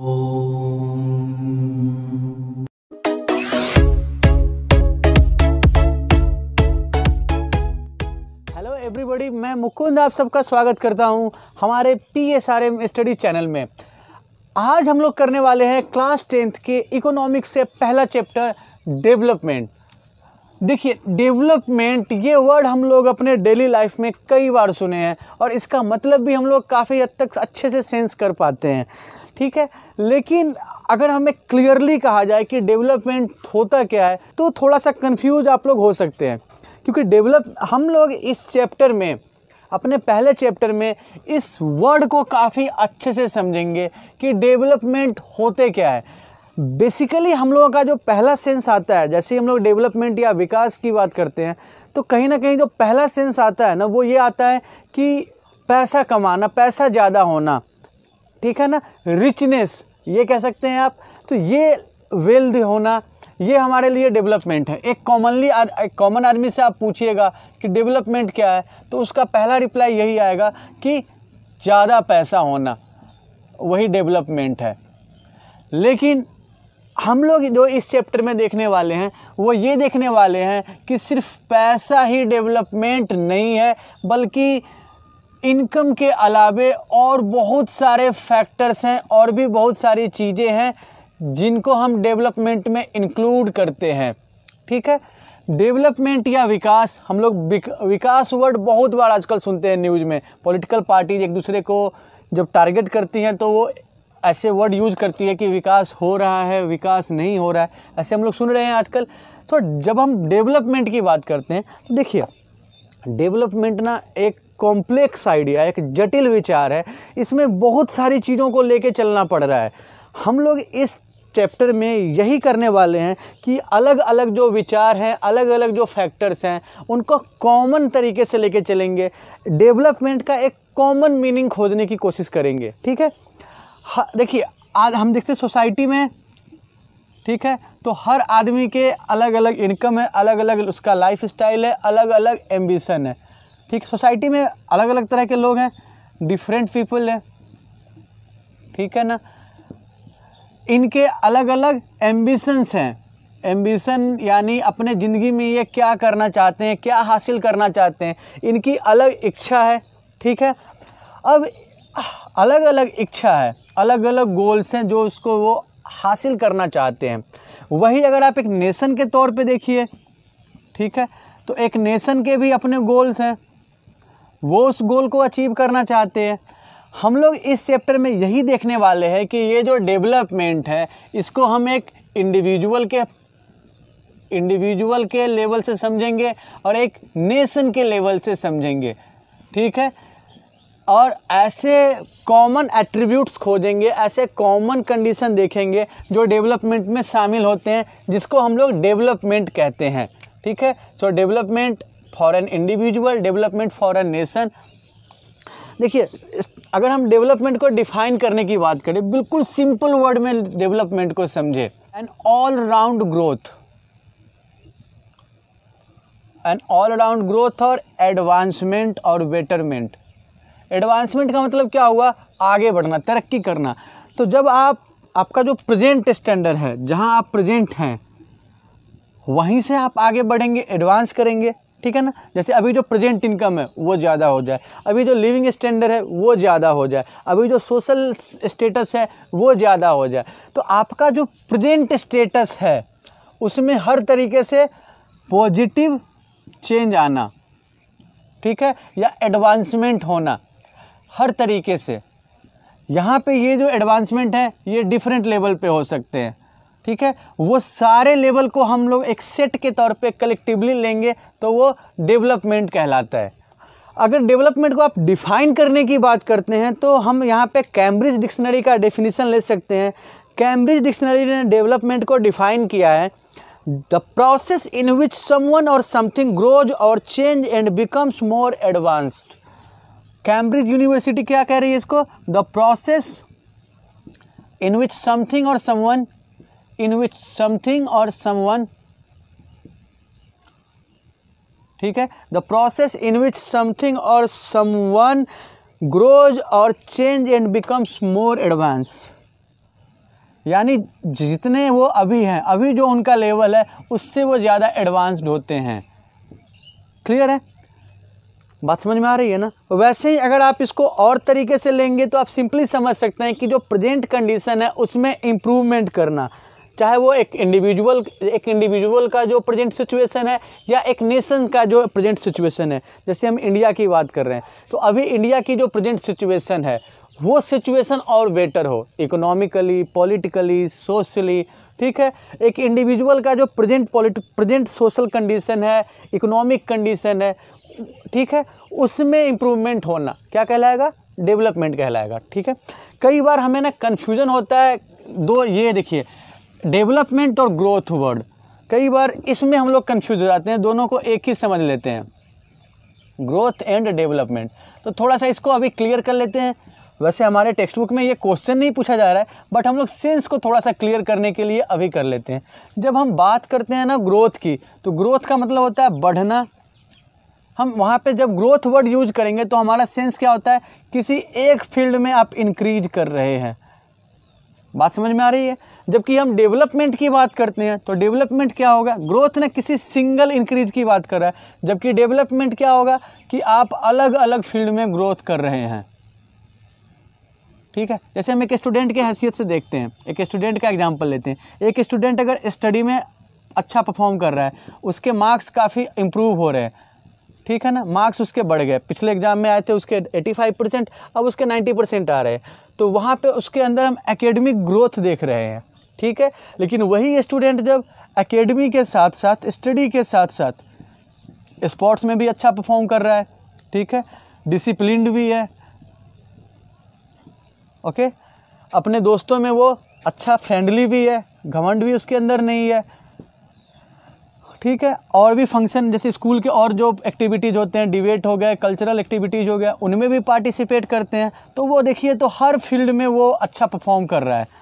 Hello everybody मैं मुकुंद आप सबका स्वागत करता हूं हमारे P S R M study channel में आज हम लोग करने वाले हैं क्लास टेंथ के इकोनॉमिक्स से पहला चैप्टर डेवलपमेंट देखिए डेवलपमेंट ये वर्ड हम लोग अपने डेली लाइफ में कई बार सुने हैं और इसका मतलब भी हम लोग काफ़ी हद तक अच्छे से सेंस कर पाते हैं ठीक है लेकिन अगर हमें क्लियरली कहा जाए कि डेवलपमेंट होता क्या है तो थोड़ा सा कंफ्यूज आप लोग हो सकते हैं क्योंकि डेवलप हम लोग इस चैप्टर में अपने पहले चैप्टर में इस वर्ड को काफ़ी अच्छे से समझेंगे कि डेवलपमेंट होते क्या है बेसिकली हम लोगों का जो पहला सेंस आता है जैसे हम लोग डेवलपमेंट या विकास की बात करते हैं तो कहीं ना कहीं जो पहला सेंस आता है ना वो ये आता है कि पैसा कमाना पैसा ज़्यादा होना ठीक है ना रिचनेस ये कह सकते हैं आप तो ये वेल्थ होना ये हमारे लिए डेवलपमेंट है एक कॉमनली एक कॉमन आदमी से आप पूछिएगा कि डेवलपमेंट क्या है तो उसका पहला रिप्लाई यही आएगा कि ज़्यादा पैसा होना वही डेवलपमेंट है लेकिन हम लोग जो इस चैप्टर में देखने वाले हैं वो ये देखने वाले हैं कि सिर्फ पैसा ही डेवलपमेंट नहीं है बल्कि इनकम के अलावे और बहुत सारे फैक्टर्स हैं और भी बहुत सारी चीज़ें हैं जिनको हम डेवलपमेंट में इंक्लूड करते हैं ठीक है डेवलपमेंट या विकास हम लोग विकास वर्ड बहुत बार आजकल सुनते हैं न्यूज़ में पॉलिटिकल पार्टीज एक दूसरे को जब टारगेट करती हैं तो वो ऐसे वर्ड यूज करती है कि विकास हो रहा है विकास नहीं हो रहा है ऐसे हम लोग सुन रहे हैं आजकल तो जब हम डेवलपमेंट की बात करते हैं देखिए डेवलपमेंट ना एक कॉम्प्लेक्स आइडिया एक जटिल विचार है इसमें बहुत सारी चीज़ों को लेके चलना पड़ रहा है हम लोग इस चैप्टर में यही करने वाले हैं कि अलग अलग जो विचार हैं अलग अलग जो फैक्टर्स हैं उनको कॉमन तरीके से लेके चलेंगे डेवलपमेंट का एक कॉमन मीनिंग खोजने की कोशिश करेंगे ठीक है देखिए आज हम देखते हैं सोसाइटी में ठीक है तो हर आदमी के अलग अलग इनकम है अलग अलग उसका लाइफ स्टाइल है अलग अलग एम्बिशन है ठीक सोसाइटी में अलग अलग तरह के लोग हैं डिफरेंट पीपल हैं ठीक है ना इनके अलग अलग एम्बिशंस हैं एम्बिशन यानी अपने ज़िंदगी में ये क्या करना चाहते हैं क्या हासिल करना चाहते हैं इनकी अलग इच्छा है ठीक है अब अलग अलग इच्छा है अलग अलग गोल्स हैं जो उसको वो हासिल करना चाहते हैं वही अगर आप एक नेशन के तौर पे देखिए ठीक है तो एक नेशन के भी अपने गोल्स हैं वो उस गोल को अचीव करना चाहते हैं हम लोग इस चैप्टर में यही देखने वाले हैं कि ये जो डेवलपमेंट है इसको हम एक इंडिविजुअल के इंडिविजुअल के लेवल से समझेंगे और एक नेशन के लेवल से समझेंगे ठीक है और ऐसे कॉमन एट्रीब्यूट्स खोजेंगे ऐसे कॉमन कंडीशन देखेंगे जो डेवलपमेंट में शामिल होते हैं जिसको हम लोग डेवलपमेंट कहते हैं ठीक है so development for an individual development for a nation देखिए अगर हम डेवलपमेंट को डिफाइन करने की बात करें बिल्कुल सिंपल वर्ड में डेवलपमेंट को समझे an all round growth an all round growth और एडवांसमेंट और बेटरमेंट एडवांसमेंट का मतलब क्या हुआ आगे बढ़ना तरक्की करना तो जब आप आपका जो प्रेजेंट स्टैंडर्ड है जहां आप प्रेजेंट हैं वहीं से आप आगे बढ़ेंगे एडवांस करेंगे ठीक है ना जैसे अभी जो प्रेजेंट इनकम है वो ज़्यादा हो जाए अभी जो लिविंग स्टैंडर्ड है वो ज़्यादा हो जाए अभी जो सोशल स्टेटस है वो ज़्यादा हो जाए तो आपका जो प्रेजेंट स्टेटस है उसमें हर तरीके से पॉजिटिव चेंज आना ठीक है या एडवांसमेंट होना हर तरीके से यहाँ पे ये जो एडवांसमेंट है ये डिफरेंट लेवल पे हो सकते हैं ठीक है वो सारे लेवल को हम लोग एक सेट के तौर पे कलेक्टिवली लेंगे तो वो डेवलपमेंट कहलाता है अगर डेवलपमेंट को आप डिफाइन करने की बात करते हैं तो हम यहाँ पे कैम्ब्रिज डिक्शनरी का डेफिनेशन ले सकते हैं कैम्ब्रिज डिक्शनरी ने डेवलपमेंट को डिफाइन किया है the process in which someone और समथिंग ग्रोज और change and becomes more advanced Cambridge University क्या कह रही है इसको the process in which something और समवन इन विच समथिंग और समवन ठीक है the process in which something और समवन ग्रोज और change and becomes more advance यानी जितने वो अभी हैं अभी जो उनका लेवल है उससे वो ज़्यादा एडवांस्ड होते हैं क्लियर है बात समझ में आ रही है ना वैसे ही अगर आप इसको और तरीके से लेंगे तो आप सिंपली समझ सकते हैं कि जो प्रेजेंट कंडीशन है उसमें इम्प्रूवमेंट करना चाहे वो एक इंडिविजुअल एक इंडिविजुअल का जो प्रेजेंट सिचुएशन है या एक नेशन का जो प्रेजेंट सिचुएशन है जैसे हम इंडिया की बात कर रहे हैं तो अभी इंडिया की जो प्रेजेंट सिचुएशन है वो सिचुएशन और बेटर हो इकोनॉमिकली पॉलिटिकली सोशली ठीक है एक इंडिविजुअल का जो प्रेजेंट पॉलिट प्रेजेंट सोशल कंडीशन है इकोनॉमिक कंडीशन है ठीक है उसमें इम्प्रूवमेंट होना क्या कहलाएगा डेवलपमेंट कहलाएगा ठीक है कई बार हमें ना कन्फ्यूज़न होता है दो ये देखिए डेवलपमेंट और ग्रोथ वर्ड कई बार इसमें हम लोग कन्फ्यूज हो जाते हैं दोनों को एक ही समझ लेते हैं ग्रोथ एंड डेवलपमेंट तो थोड़ा सा इसको अभी क्लियर कर लेते हैं वैसे हमारे टेक्स्ट बुक में ये क्वेश्चन नहीं पूछा जा रहा है बट हम लोग सेंस को थोड़ा सा क्लियर करने के लिए अभी कर लेते हैं जब हम बात करते हैं ना ग्रोथ की तो ग्रोथ का मतलब होता है बढ़ना हम वहाँ पे जब ग्रोथ वर्ड यूज करेंगे तो हमारा सेंस क्या होता है किसी एक फील्ड में आप इंक्रीज कर रहे हैं बात समझ में आ रही है जबकि हम डेवलपमेंट की बात करते हैं तो डेवलपमेंट क्या होगा ग्रोथ ने किसी सिंगल इंक्रीज की बात कर रहा है जबकि डेवलपमेंट क्या होगा कि आप अलग अलग फील्ड में ग्रोथ कर रहे हैं ठीक है जैसे हम एक स्टूडेंट के हैसियत से देखते हैं एक स्टूडेंट का एग्जाम्पल लेते हैं एक स्टूडेंट अगर स्टडी में अच्छा परफॉर्म कर रहा है उसके मार्क्स काफ़ी इम्प्रूव हो रहे हैं ठीक है ना मार्क्स उसके बढ़ गए पिछले एग्ज़ाम में आए थे उसके 85 परसेंट अब उसके 90 परसेंट आ रहे हैं तो वहाँ पे उसके अंदर हम एकेडमिक ग्रोथ देख रहे हैं ठीक है लेकिन वही स्टूडेंट जब एकेडमी के साथ साथ स्टडी के साथ साथ स्पोर्ट्स में भी अच्छा परफॉर्म कर रहा है ठीक है डिसिप्लिन भी है ओके अपने दोस्तों में वो अच्छा फ्रेंडली भी है घमंड भी उसके अंदर नहीं है ठीक है और भी फंक्शन जैसे स्कूल के और जो एक्टिविटीज़ होते हैं डिबेट हो गए कल्चरल एक्टिविटीज़ हो गया उनमें भी पार्टिसिपेट करते हैं तो वो देखिए तो हर फील्ड में वो अच्छा परफॉर्म कर रहा है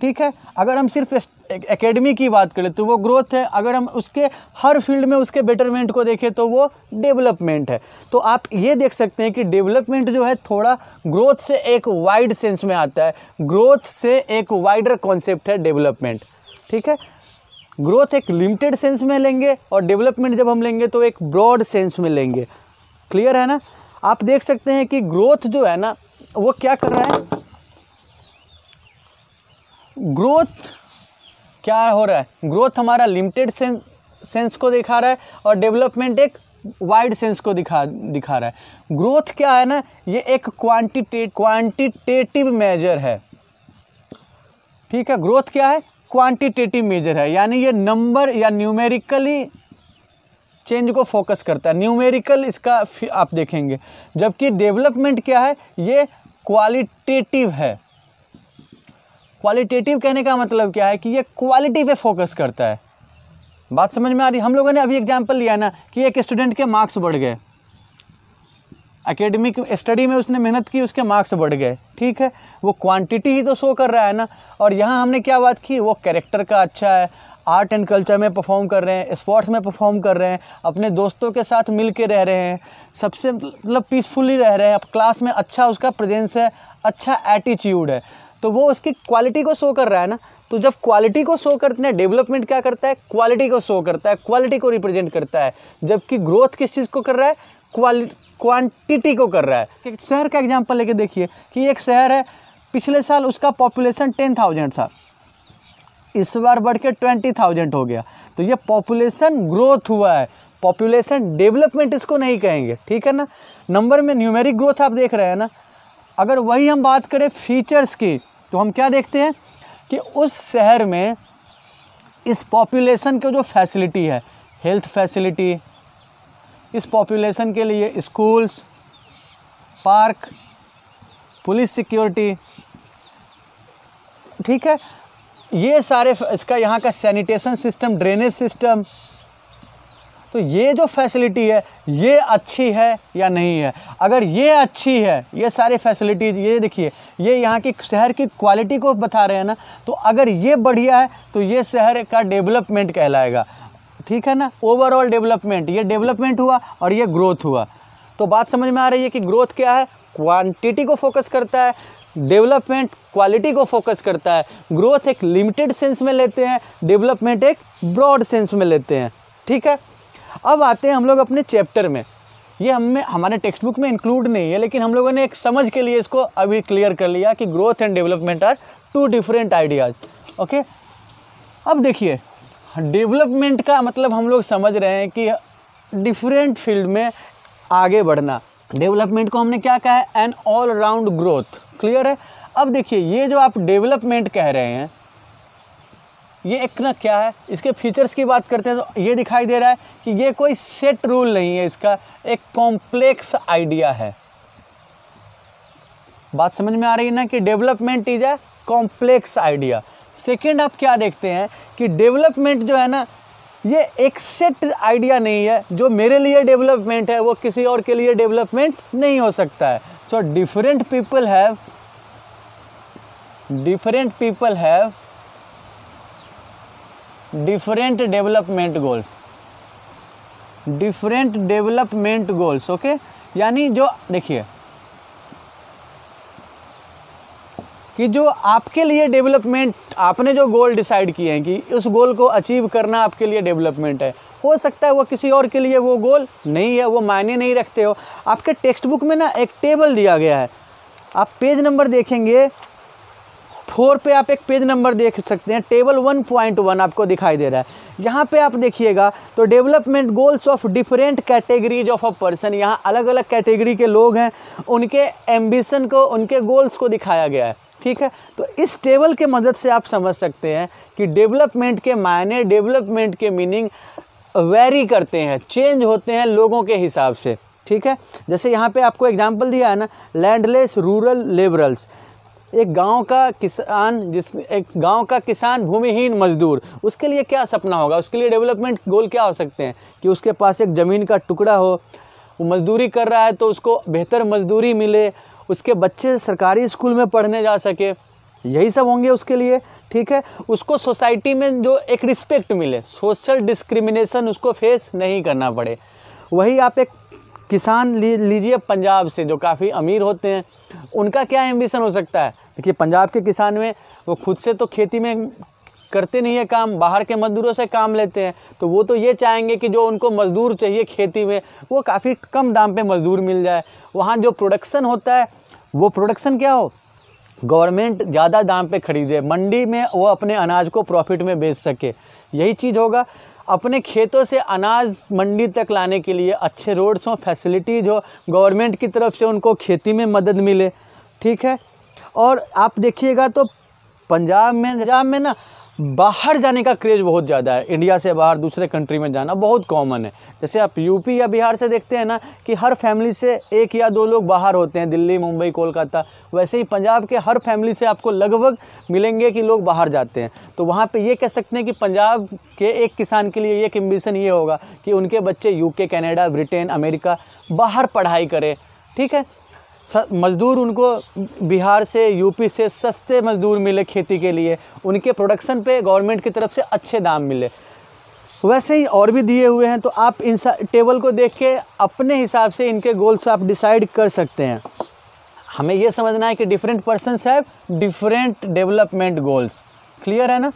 ठीक है अगर हम सिर्फ एकेडमी की बात करें तो वो ग्रोथ है अगर हम उसके हर फील्ड में उसके बेटरमेंट को देखें तो वो डेवलपमेंट है तो आप ये देख सकते हैं कि डेवलपमेंट जो है थोड़ा ग्रोथ से एक वाइड सेंस में आता है ग्रोथ से एक वाइडर कॉन्सेप्ट है डेवलपमेंट ठीक है ग्रोथ एक लिमिटेड सेंस में लेंगे और डेवलपमेंट जब हम लेंगे तो एक ब्रॉड सेंस में लेंगे क्लियर है ना आप देख सकते हैं कि ग्रोथ जो है ना वो क्या कर रहा है ग्रोथ क्या हो रहा है ग्रोथ हमारा लिमिटेड सेंस सेंस को दिखा रहा है और डेवलपमेंट एक वाइड सेंस को दिखा दिखा रहा है ग्रोथ क्या है ना ये एक क्वांटिटे क्वांटिटेटिव मेजर है ठीक है ग्रोथ क्या है क्वांटिटेटिव मेजर है यानी ये नंबर या न्यूमेरिकली चेंज को फोकस करता है न्यूमेरिकल इसका आप देखेंगे जबकि डेवलपमेंट क्या है ये क्वालिटेटिव है क्वालिटेटिव कहने का मतलब क्या है कि ये क्वालिटी पे फोकस करता है बात समझ में आ रही हम लोगों ने अभी एग्जाम्पल लिया ना कि एक स्टूडेंट के मार्क्स बढ़ गए एकेडमिक स्टडी में उसने मेहनत की उसके मार्क्स बढ़ गए ठीक है वो क्वांटिटी ही तो शो कर रहा है ना और यहाँ हमने क्या बात की वो कैरेक्टर का अच्छा है आर्ट एंड कल्चर में परफॉर्म कर रहे हैं स्पोर्ट्स में परफॉर्म कर रहे हैं अपने दोस्तों के साथ मिल के रह रहे हैं सबसे मतलब पीसफुली रह रहे हैं अब क्लास में अच्छा उसका प्रेजेंस है अच्छा एटीट्यूड है तो वो उसकी क्वालिटी को शो कर रहा है ना तो जब क्वालिटी को शो करते हैं डेवलपमेंट क्या करता है क्वालिटी को शो करता है क्वालिटी को रिप्रेजेंट करता है जबकि ग्रोथ किस चीज़ को कर रहा है क्वालिटी क्वांटिटी को कर रहा है एक शहर का एग्जाम्पल लेके देखिए कि एक शहर है पिछले साल उसका पॉपुलेशन टेन थाउजेंड था इस बार बढ़ के ट्वेंटी थाउजेंड हो गया तो ये पॉपुलेशन ग्रोथ हुआ है पॉपुलेशन डेवलपमेंट इसको नहीं कहेंगे ठीक है ना नंबर में न्यूमेरिक ग्रोथ आप देख रहे हैं ना अगर वही हम बात करें फीचर्स की तो हम क्या देखते हैं कि उस शहर में इस पॉपुलेशन के जो फैसिलिटी है हेल्थ फैसिलिटी इस पॉपुलेशन के लिए स्कूल्स पार्क पुलिस सिक्योरिटी ठीक है ये सारे इसका यहाँ का सैनिटेशन सिस्टम ड्रेनेज सिस्टम तो ये जो फैसिलिटी है ये अच्छी है या नहीं है अगर ये अच्छी है ये सारे फैसिलिटी ये देखिए ये यहाँ की शहर की क्वालिटी को बता रहे हैं ना तो अगर ये बढ़िया है तो ये शहर का डेवलपमेंट कहलाएगा ठीक है ना ओवरऑल डेवलपमेंट ये डेवलपमेंट हुआ और ये ग्रोथ हुआ तो बात समझ में आ रही है कि ग्रोथ क्या है क्वांटिटी को फोकस करता है डेवलपमेंट क्वालिटी को फोकस करता है ग्रोथ एक लिमिटेड सेंस में लेते हैं डेवलपमेंट एक ब्रॉड सेंस में लेते हैं ठीक है अब आते हैं हम लोग अपने चैप्टर में ये हमें हमारे टेक्स्ट बुक में इंक्लूड नहीं है लेकिन हम लोगों ने एक समझ के लिए इसको अभी क्लियर कर लिया कि growth and development are two different ideas okay अब देखिए डेवलपमेंट का मतलब हम लोग समझ रहे हैं कि डिफरेंट फील्ड में आगे बढ़ना डेवलपमेंट को हमने क्या कहा है an all round growth clear है अब देखिए ये जो आप डेवलपमेंट कह रहे हैं ये एक ना क्या है इसके फीचर्स की बात करते हैं तो ये दिखाई दे रहा है कि ये कोई सेट रूल नहीं है इसका एक कॉम्प्लेक्स आइडिया है बात समझ में आ रही है ना कि development is a complex idea second आप क्या देखते हैं कि डेवलपमेंट जो है ना ये एक सेट आइडिया नहीं है जो मेरे लिए डेवलपमेंट है वो किसी और के लिए डेवलपमेंट नहीं हो सकता है so different people have different people have different development goals different development goals okay यानी जो देखिए कि जो आपके लिए डेवलपमेंट आपने जो गोल डिसाइड किए हैं कि उस गोल को अचीव करना आपके लिए डेवलपमेंट है हो सकता है वो किसी और के लिए वो गोल नहीं है वो मायने नहीं रखते हो आपके टेक्स्ट बुक में ना एक टेबल दिया गया है आप पेज नंबर देखेंगे फोर पे आप एक पेज नंबर देख सकते हैं टेबल वन पॉइंट वन आपको दिखाई दे रहा है यहाँ पे आप देखिएगा तो development goals of different categories of a person यहाँ अलग अलग कैटेगरी के लोग हैं उनके एम्बिशन को उनके गोल्स को दिखाया गया है ठीक है तो इस टेबल के मदद से आप समझ सकते हैं कि डेवलपमेंट के मायने डेवलपमेंट के मीनिंग वेरी करते हैं चेंज होते हैं लोगों के हिसाब से ठीक है जैसे यहाँ पे आपको एग्जांपल दिया है ना लैंडलेस रूरल लेबरल्स एक गांव का किसान जिस एक गांव का किसान भूमिहीन मजदूर उसके लिए क्या सपना होगा उसके लिए डेवलपमेंट गोल क्या हो सकते हैं कि उसके पास एक ज़मीन का टुकड़ा हो वो मजदूरी कर रहा है तो उसको बेहतर मजदूरी मिले उसके बच्चे सरकारी स्कूल में पढ़ने जा सके यही सब होंगे उसके लिए ठीक है उसको सोसाइटी में जो एक रिस्पेक्ट मिले सोशल डिस्क्रिमिनेशन उसको फेस नहीं करना पड़े वही आप एक किसान ली लीजिए पंजाब से जो काफ़ी अमीर होते हैं उनका क्या एम्बिशन हो सकता है देखिए पंजाब के किसान में वो खुद से तो खेती में करते नहीं है काम बाहर के मज़दूरों से काम लेते हैं तो वो तो ये चाहेंगे कि जो उनको मज़दूर चाहिए खेती में वो काफ़ी कम दाम पे मज़दूर मिल जाए वहाँ जो प्रोडक्शन होता है वो प्रोडक्शन क्या हो गवर्नमेंट ज़्यादा दाम पे ख़रीदे मंडी में वो अपने अनाज को प्रॉफिट में बेच सके यही चीज़ होगा अपने खेतों से अनाज मंडी तक लाने के लिए अच्छे रोड्स हों फैसिलिटीज़ हो गवर्नमेंट की तरफ से उनको खेती में मदद मिले ठीक है और आप देखिएगा तो पंजाब में पंजाब में ना बाहर जाने का क्रेज़ बहुत ज़्यादा है इंडिया से बाहर दूसरे कंट्री में जाना बहुत कॉमन है जैसे आप यूपी या बिहार से देखते हैं ना कि हर फैमिली से एक या दो लोग बाहर होते हैं दिल्ली मुंबई कोलकाता वैसे ही पंजाब के हर फैमिली से आपको लगभग मिलेंगे कि लोग बाहर जाते हैं तो वहाँ पर ये कह सकते हैं कि पंजाब के एक किसान के लिए एक एम्बिशन ये होगा कि उनके बच्चे के कनाडा ब्रिटेन अमेरिका बाहर पढ़ाई करें ठीक है मज़दूर उनको बिहार से यूपी से सस्ते मज़दूर मिले खेती के लिए उनके प्रोडक्शन पे गवर्नमेंट की तरफ से अच्छे दाम मिले वैसे ही और भी दिए हुए हैं तो आप इन टेबल को देख के अपने हिसाब से इनके गोल्स आप डिसाइड कर सकते हैं हमें यह समझना है कि different person have different development goals clear है ना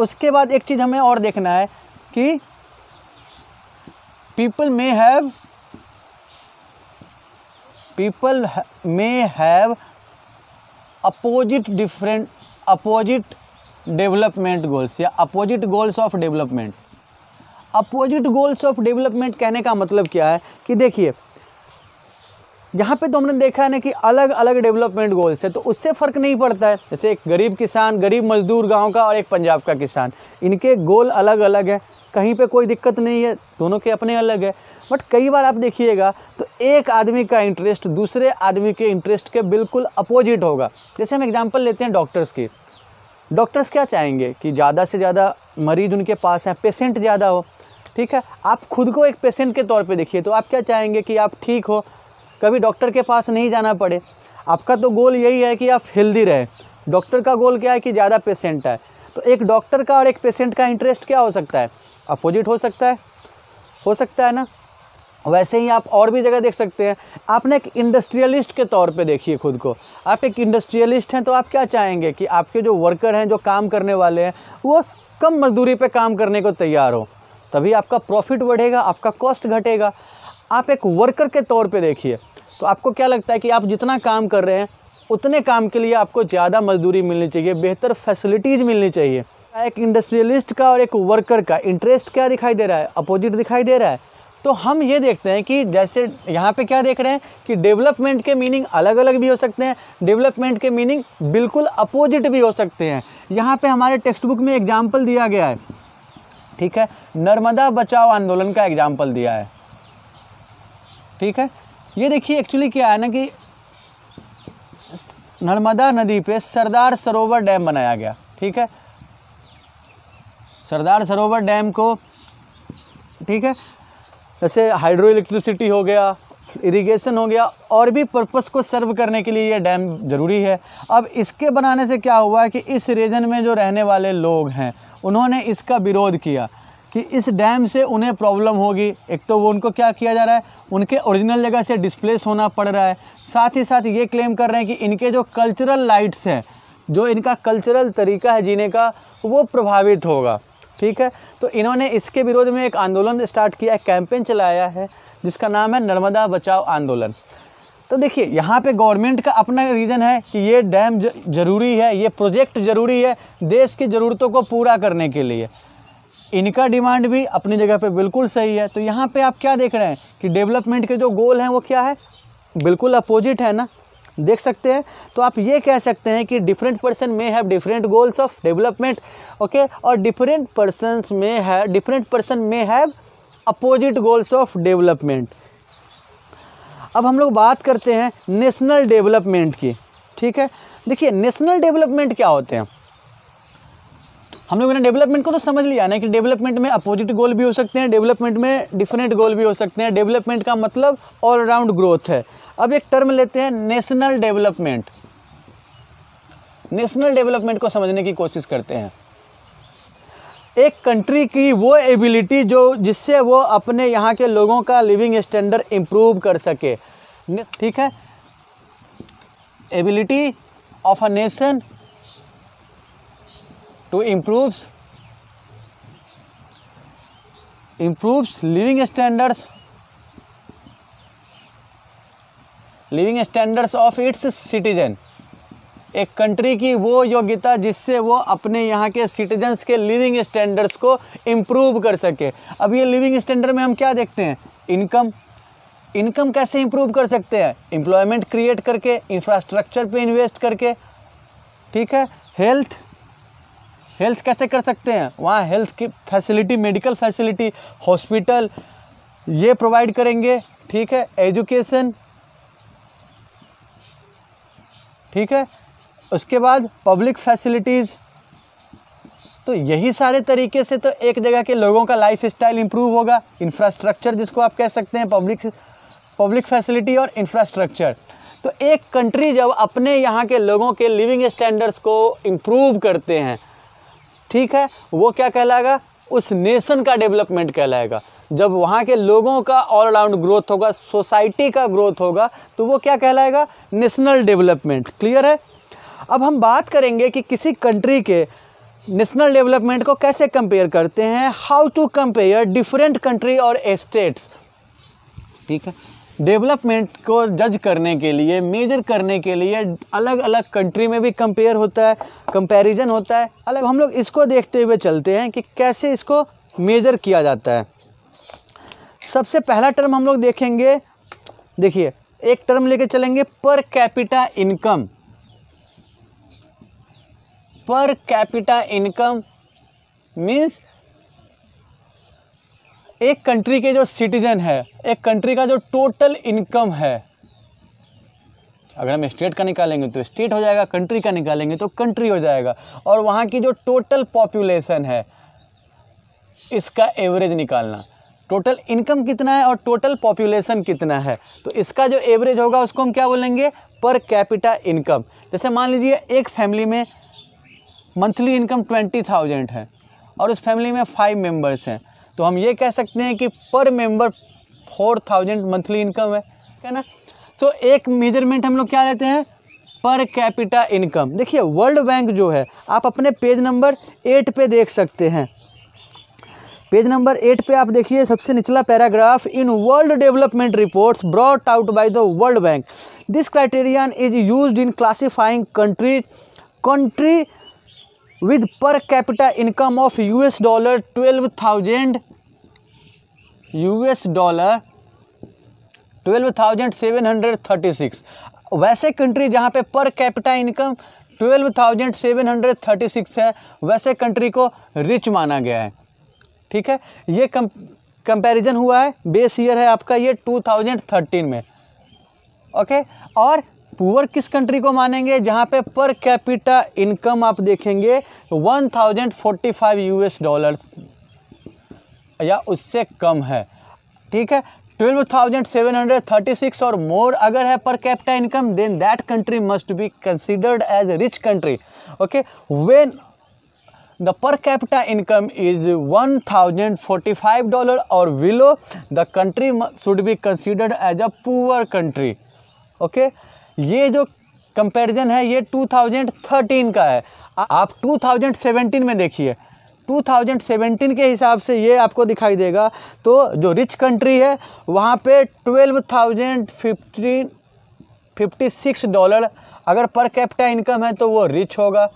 उसके बाद एक चीज़ हमें और देखना है कि people may have people may have opposite different opposite development goals या opposite goals of development opposite goals of development कहने का मतलब क्या है कि देखिए यहाँ पे तो हमने देखा है ना कि अलग अलग डेवलपमेंट गोल्स है तो उससे फ़र्क नहीं पड़ता है जैसे एक गरीब किसान गरीब मजदूर गांव का और एक पंजाब का किसान इनके गोल अलग अलग है कहीं पे कोई दिक्कत नहीं है दोनों के अपने अलग है बट कई बार आप देखिएगा तो एक आदमी का इंटरेस्ट दूसरे आदमी के इंटरेस्ट के बिल्कुल अपोजिट होगा जैसे हम एग्जाम्पल लेते हैं डॉक्टर्स की डॉक्टर्स क्या चाहेंगे कि ज़्यादा से ज़्यादा मरीज उनके पास हैं पेशेंट ज़्यादा हो ठीक है आप खुद को एक पेशेंट के तौर पे देखिए तो आप क्या चाहेंगे कि आप ठीक हो कभी डॉक्टर के पास नहीं जाना पड़े आपका तो गोल यही है कि आप हेल्दी रहें डॉक्टर का गोल क्या है कि ज़्यादा पेशेंट है तो एक डॉक्टर का और एक पेशेंट का इंटरेस्ट क्या हो सकता है अपोजिट हो सकता है हो सकता है ना वैसे ही आप और भी जगह देख सकते हैं आपने एक इंडस्ट्रियलिस्ट के तौर पे देखिए खुद को आप एक इंडस्ट्रियलिस्ट हैं तो आप क्या चाहेंगे कि आपके जो वर्कर हैं जो काम करने वाले हैं वो कम मजदूरी पे काम करने को तैयार हो तभी आपका प्रॉफिट बढ़ेगा आपका कॉस्ट घटेगा आप एक वर्कर के तौर पर देखिए तो आपको क्या लगता है कि आप जितना काम कर रहे हैं उतने काम के लिए आपको ज़्यादा मजदूरी मिलनी चाहिए बेहतर फैसिलिटीज़ मिलनी चाहिए एक इंडस्ट्रियलिस्ट का और एक वर्कर का इंटरेस्ट क्या दिखाई दे रहा है अपोजिट दिखाई दे रहा है तो हम ये देखते हैं कि जैसे यहाँ पे क्या देख रहे हैं कि डेवलपमेंट के मीनिंग अलग अलग भी हो सकते हैं डेवलपमेंट के मीनिंग बिल्कुल अपोजिट भी हो सकते हैं यहाँ पे हमारे टेक्स्ट बुक में एग्जाम्पल दिया गया है ठीक है नर्मदा बचाओ आंदोलन का एग्जाम्पल दिया है ठीक है ये देखिए एक्चुअली क्या है ना कि नर्मदा नदी पर सरदार सरोवर डैम बनाया गया ठीक है सरदार सरोवर डैम को ठीक है जैसे हाइड्रो इलेक्ट्रिसिटी हो गया इरिगेशन हो गया और भी पर्पस को सर्व करने के लिए ये डैम ज़रूरी है अब इसके बनाने से क्या हुआ कि इस रीजन में जो रहने वाले लोग हैं उन्होंने इसका विरोध किया कि इस डैम से उन्हें प्रॉब्लम होगी एक तो वो उनको क्या किया जा रहा है उनके ओरिजिनल जगह से डिस्प्लेस होना पड़ रहा है साथ ही साथ ये क्लेम कर रहे हैं कि इनके जो कल्चरल लाइट्स हैं जो इनका कल्चरल तरीका है जीने का वो प्रभावित होगा ठीक है तो इन्होंने इसके विरोध में एक आंदोलन स्टार्ट किया है कैंपेन चलाया है जिसका नाम है नर्मदा बचाओ आंदोलन तो देखिए यहाँ पे गवर्नमेंट का अपना रीज़न है कि ये डैम ज़रूरी है ये प्रोजेक्ट ज़रूरी है देश की ज़रूरतों को पूरा करने के लिए इनका डिमांड भी अपनी जगह पे बिल्कुल सही है तो यहाँ पे आप क्या देख रहे हैं कि डेवलपमेंट के जो गोल हैं वो क्या है बिल्कुल अपोजिट है ना देख सकते हैं तो आप ये कह सकते हैं कि different person may have different goals of development okay और डिफरेंट पर्सन में है different person may have opposite goals of development अब हम लोग बात करते हैं नेशनल डेवलपमेंट की ठीक है देखिए नेशनल डेवलपमेंट क्या होते हैं हम लोगों ने डेवलपमेंट को तो समझ लिया ना कि डेवलपमेंट में अपोजिट गोल भी हो सकते हैं डेवलपमेंट में डिफरेंट गोल भी हो सकते हैं डेवलपमेंट का मतलब ऑल अराउंड ग्रोथ है अब एक टर्म लेते हैं नेशनल डेवलपमेंट नेशनल डेवलपमेंट को समझने की कोशिश करते हैं एक कंट्री की वो एबिलिटी जो जिससे वो अपने यहाँ के लोगों का लिविंग स्टैंडर्ड इम्प्रूव कर सके ठीक है ability of a nation to improves improves living standards living standards of its citizen एक कंट्री की वो योग्यता जिससे वो अपने यहाँ के सिटीजन्स के लिविंग स्टैंडर्ड्स को इम्प्रूव कर सके अब ये लिविंग स्टैंडर्ड में हम क्या देखते हैं इनकम इनकम कैसे इम्प्रूव कर सकते हैं एम्प्लॉयमेंट क्रिएट करके इंफ्रास्ट्रक्चर पे इन्वेस्ट करके ठीक है हेल्थ हेल्थ कैसे कर सकते हैं वहाँ हेल्थ की फैसिलिटी मेडिकल फैसिलिटी हॉस्पिटल ये प्रोवाइड करेंगे ठीक है एजुकेशन ठीक है उसके बाद पब्लिक फैसिलिटीज़ तो यही सारे तरीके से तो एक जगह के लोगों का लाइफ स्टाइल इम्प्रूव होगा इंफ्रास्ट्रक्चर जिसको आप कह सकते हैं पब्लिक पब्लिक फैसिलिटी और इंफ्रास्ट्रक्चर तो एक कंट्री जब अपने यहाँ के लोगों के लिविंग स्टैंडर्ड्स को इम्प्रूव करते हैं ठीक है वो क्या कहलाएगा उस नेशन का डेवलपमेंट कहलाएगा जब वहाँ के लोगों का ऑल राउंड ग्रोथ होगा सोसाइटी का ग्रोथ होगा तो वो क्या कहलाएगा नेशनल डेवलपमेंट क्लियर है अब हम बात करेंगे कि किसी कंट्री के नेशनल डेवलपमेंट को कैसे कंपेयर करते हैं how to compare different country और एस्टेट्स ठीक है डेवलपमेंट को जज करने के लिए मेजर करने के लिए अलग अलग कंट्री में भी कंपेयर होता है कंपैरिजन होता है अलग हम लोग इसको देखते हुए चलते हैं कि कैसे इसको मेजर किया जाता है सबसे पहला टर्म हम लोग देखेंगे देखिए एक टर्म लेके चलेंगे per capita income per capita income means एक कंट्री के जो सिटीजन है एक कंट्री का जो टोटल इनकम है अगर हम स्टेट का निकालेंगे तो स्टेट हो जाएगा कंट्री का निकालेंगे तो कंट्री हो जाएगा और वहाँ की जो टोटल पॉपुलेशन है इसका एवरेज निकालना टोटल इनकम कितना है और टोटल पॉपुलेशन कितना है तो इसका जो एवरेज होगा उसको हम क्या बोलेंगे पर कैपिटा इनकम जैसे मान लीजिए एक फैमिली में मंथली इनकम ट्वेंटी थाउजेंड है और उस फैमिली में फाइव मेंबर्स हैं तो हम ये कह सकते हैं कि per member four thousand monthly income है है ना सो so, एक मेजरमेंट हम लोग क्या लेते हैं पर कैपिटा इनकम देखिए वर्ल्ड बैंक जो है आप अपने पेज नंबर एट पे देख सकते हैं पेज नंबर एट पे आप देखिए सबसे निचला paragraph in world development reports brought out by the world bank this criterion is used in classifying country country with per capita income of U S dollar twelve thousand U S dollar twelve thousand seven hundred thirty six वैसे country जहाँ पे per capita income twelve thousand seven hundred thirty six है वैसे country को rich माना गया है ठीक है ये कम कंपेरिजन हुआ है बेस ईयर है आपका ये टू थाउजेंड थर्टीन में ओके और पुअर किस कंट्री को मानेंगे जहाँ पे पर कैपिटा इनकम आप देखेंगे one thousand forty five U S dollar या उससे कम है ठीक है twelve thousand seven hundred thirty six और मोर अगर है per capita income then that country must be considered as rich country okay when the per capita income is one thousand forty five dollar और willow the country should be considered as a poor country okay okay? ये जो comparison है ये 2013 का है आप 2017 में देखिए 2017 के हिसाब से ये आपको दिखाई देगा तो जो रिच कंट्री है वहाँ पे 12,015 56 डॉलर अगर पर कैपिटा इनकम है तो वो रिच होगा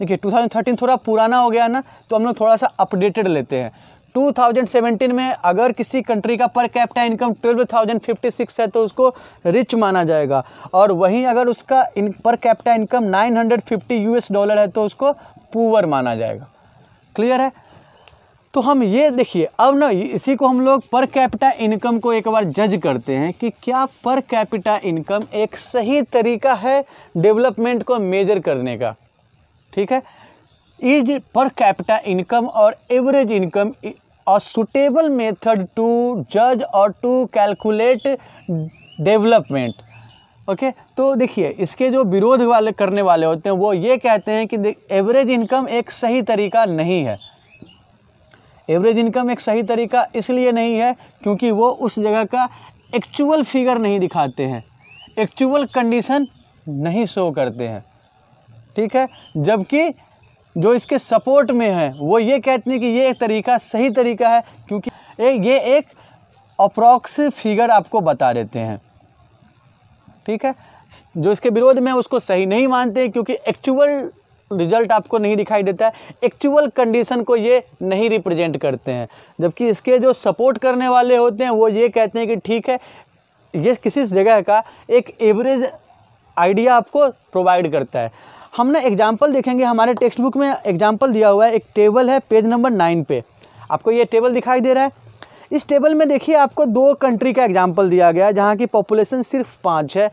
देखिए 2013 थोड़ा पुराना हो गया ना तो हम लोग थोड़ा सा अपडेटेड लेते हैं 2017 में अगर किसी कंट्री का पर कैपिटा इनकम 12,056 है तो उसको रिच माना जाएगा और वहीं अगर उसका इन पर कैपिटा इनकम 950 यूएस डॉलर है तो उसको पुअर माना जाएगा क्लियर है तो हम ये देखिए अब ना इसी को हम लोग पर कैपिटा इनकम को एक बार जज करते हैं कि क्या पर कैपिटा इनकम एक सही तरीका है डेवलपमेंट को मेजर करने का ठीक है इज पर कैपिटा इनकम और average income a suitable method to जज और to calculate development okay okay, तो देखिए इसके जो विरोध वाले करने वाले होते हैं वो ये कहते हैं कि एवरेज इनकम एक सही तरीका नहीं है एवरेज इनकम एक सही तरीका इसलिए नहीं है क्योंकि वो उस जगह का एक्चुअल फिगर नहीं दिखाते हैं एक्चुअल कंडीशन नहीं शो करते हैं ठीक है जबकि जो इसके सपोर्ट में हैं वो ये कहते हैं कि ये तरीका सही तरीका है क्योंकि ये एक अप्रोक्स फिगर आपको बता देते हैं ठीक है जो इसके विरोध में उसको सही नहीं मानते क्योंकि एक्चुअल रिजल्ट आपको नहीं दिखाई देता है एक्चुअल कंडीशन को ये नहीं रिप्रेजेंट करते हैं जबकि इसके जो सपोर्ट करने वाले होते हैं वो ये कहते हैं कि ठीक है ये किसी जगह का एक एवरेज आइडिया आपको प्रोवाइड करता है हम ना एग्जाम्पल देखेंगे हमारे टेक्स्ट बुक में एग्जाम्पल दिया हुआ है एक टेबल है पेज नंबर नाइन पे आपको ये टेबल दिखाई दे रहा है इस टेबल में देखिए आपको दो कंट्री का एग्जाम्पल दिया गया है जहाँ की पॉपुलेशन सिर्फ पाँच है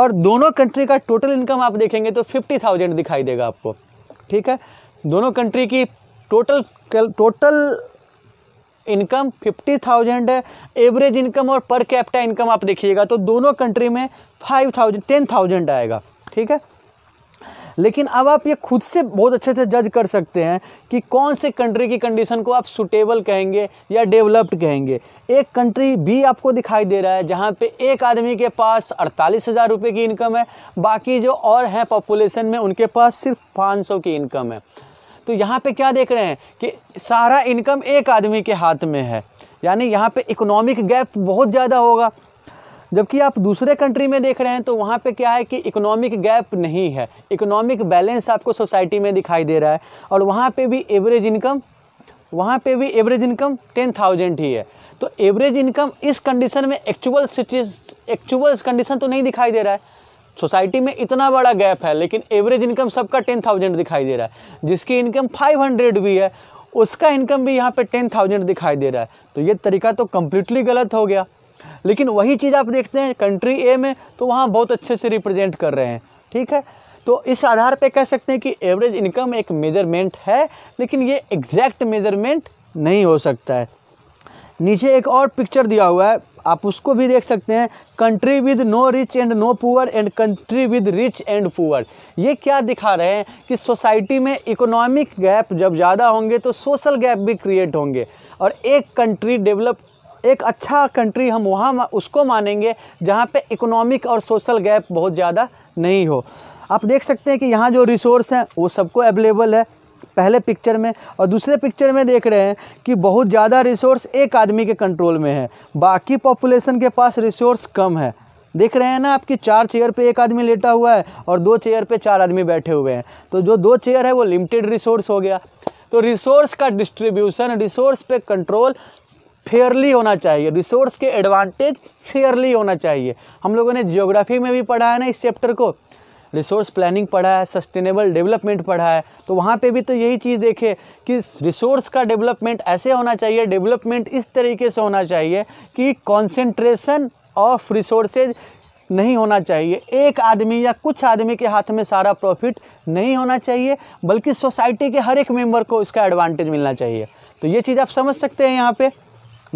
और दोनों कंट्री का टोटल इनकम आप देखेंगे तो फिफ्टी थाउजेंड दिखाई देगा आपको ठीक है दोनों कंट्री की total total income fifty thousand है एवरेज इनकम और पर कैपिटा इनकम आप देखिएगा तो दोनों कंट्री में फाइव थाउजेंड टेन थाउजेंड आएगा ठीक है लेकिन अब आप ये खुद से बहुत अच्छे से जज कर सकते हैं कि कौन से कंट्री की कंडीशन को आप सुटेबल कहेंगे या डेवलप्ड कहेंगे एक कंट्री भी आपको दिखाई दे रहा है जहाँ पे एक आदमी के पास अड़तालीस हज़ार रुपये की इनकम है बाकी जो और हैं पॉपुलेशन में उनके पास सिर्फ पाँच सौ की इनकम है तो यहाँ पर क्या देख रहे हैं कि सारा इनकम एक आदमी के हाथ में है यानी यहाँ पे इकोनॉमिक गैप बहुत ज़्यादा होगा जबकि आप दूसरे कंट्री में देख रहे हैं तो वहाँ पे क्या है कि इकोनॉमिक गैप नहीं है इकोनॉमिक बैलेंस आपको सोसाइटी में दिखाई दे रहा है और वहाँ पे भी एवरेज इनकम वहाँ पे भी एवरेज इनकम टेन थाउजेंड ही है तो एवरेज इनकम इस कंडीशन में एक्चुअल एक्चुअल कंडीशन तो नहीं दिखाई दे रहा है सोसाइटी में इतना बड़ा गैप है लेकिन एवरेज इनकम सबका टेन थाउजेंड दिखाई दे रहा है जिसकी इनकम फाइव हंड्रेड भी है उसका इनकम भी यहाँ पे टेन थाउजेंड दिखाई दे रहा है तो ये तरीका तो कम्प्लीटली गलत हो गया लेकिन वही चीज़ आप देखते हैं कंट्री ए में तो वहाँ बहुत अच्छे से रिप्रेजेंट कर रहे हैं ठीक है तो इस आधार पे कह सकते हैं कि एवरेज इनकम एक मेजरमेंट है लेकिन ये एग्जैक्ट मेजरमेंट नहीं हो सकता है नीचे एक और पिक्चर दिया हुआ है आप उसको भी देख सकते हैं country with no rich and no poor and country with rich and poor ये क्या दिखा रहे हैं कि सोसाइटी में इकोनॉमिक गैप जब ज़्यादा होंगे तो सोशल गैप भी क्रिएट होंगे और एक कंट्री डेवलप एक अच्छा कंट्री हम वहाँ उसको मानेंगे जहाँ पे इकोनॉमिक और सोशल गैप बहुत ज़्यादा नहीं हो आप देख सकते हैं कि यहाँ जो रिसोर्स हैं वो सबको अवेलेबल है पहले पिक्चर में और दूसरे पिक्चर में देख रहे हैं कि बहुत ज़्यादा रिसोर्स एक आदमी के कंट्रोल में है बाकी पॉपुलेशन के पास रिसोर्स कम है देख रहे हैं ना आपकी चार चेयर पे एक आदमी लेटा हुआ है और दो चेयर पे चार आदमी बैठे हुए हैं तो जो दो चेयर है वो लिमिटेड रिसोर्स हो गया तो रिसोर्स का डिस्ट्रीब्यूशन रिसोर्स पे कंट्रोल फेयरली होना चाहिए रिसोर्स के एडवांटेज फेयरली होना चाहिए हम लोगों ने जियोग्राफी में भी पढ़ा है ना इस चैप्टर को रिसोर्स प्लानिंग पढ़ा है सस्टेनेबल डेवलपमेंट पढ़ा है तो वहाँ पे भी तो यही चीज़ देखे कि रिसोर्स का डेवलपमेंट ऐसे होना चाहिए डेवलपमेंट इस तरीके से होना चाहिए कि कॉन्सेंट्रेशन ऑफ रिसोर्सेज नहीं होना चाहिए एक आदमी या कुछ आदमी के हाथ में सारा प्रॉफिट नहीं होना चाहिए बल्कि सोसाइटी के हर एक मेंबर को इसका एडवांटेज मिलना चाहिए तो ये चीज़ आप समझ सकते हैं यहाँ पर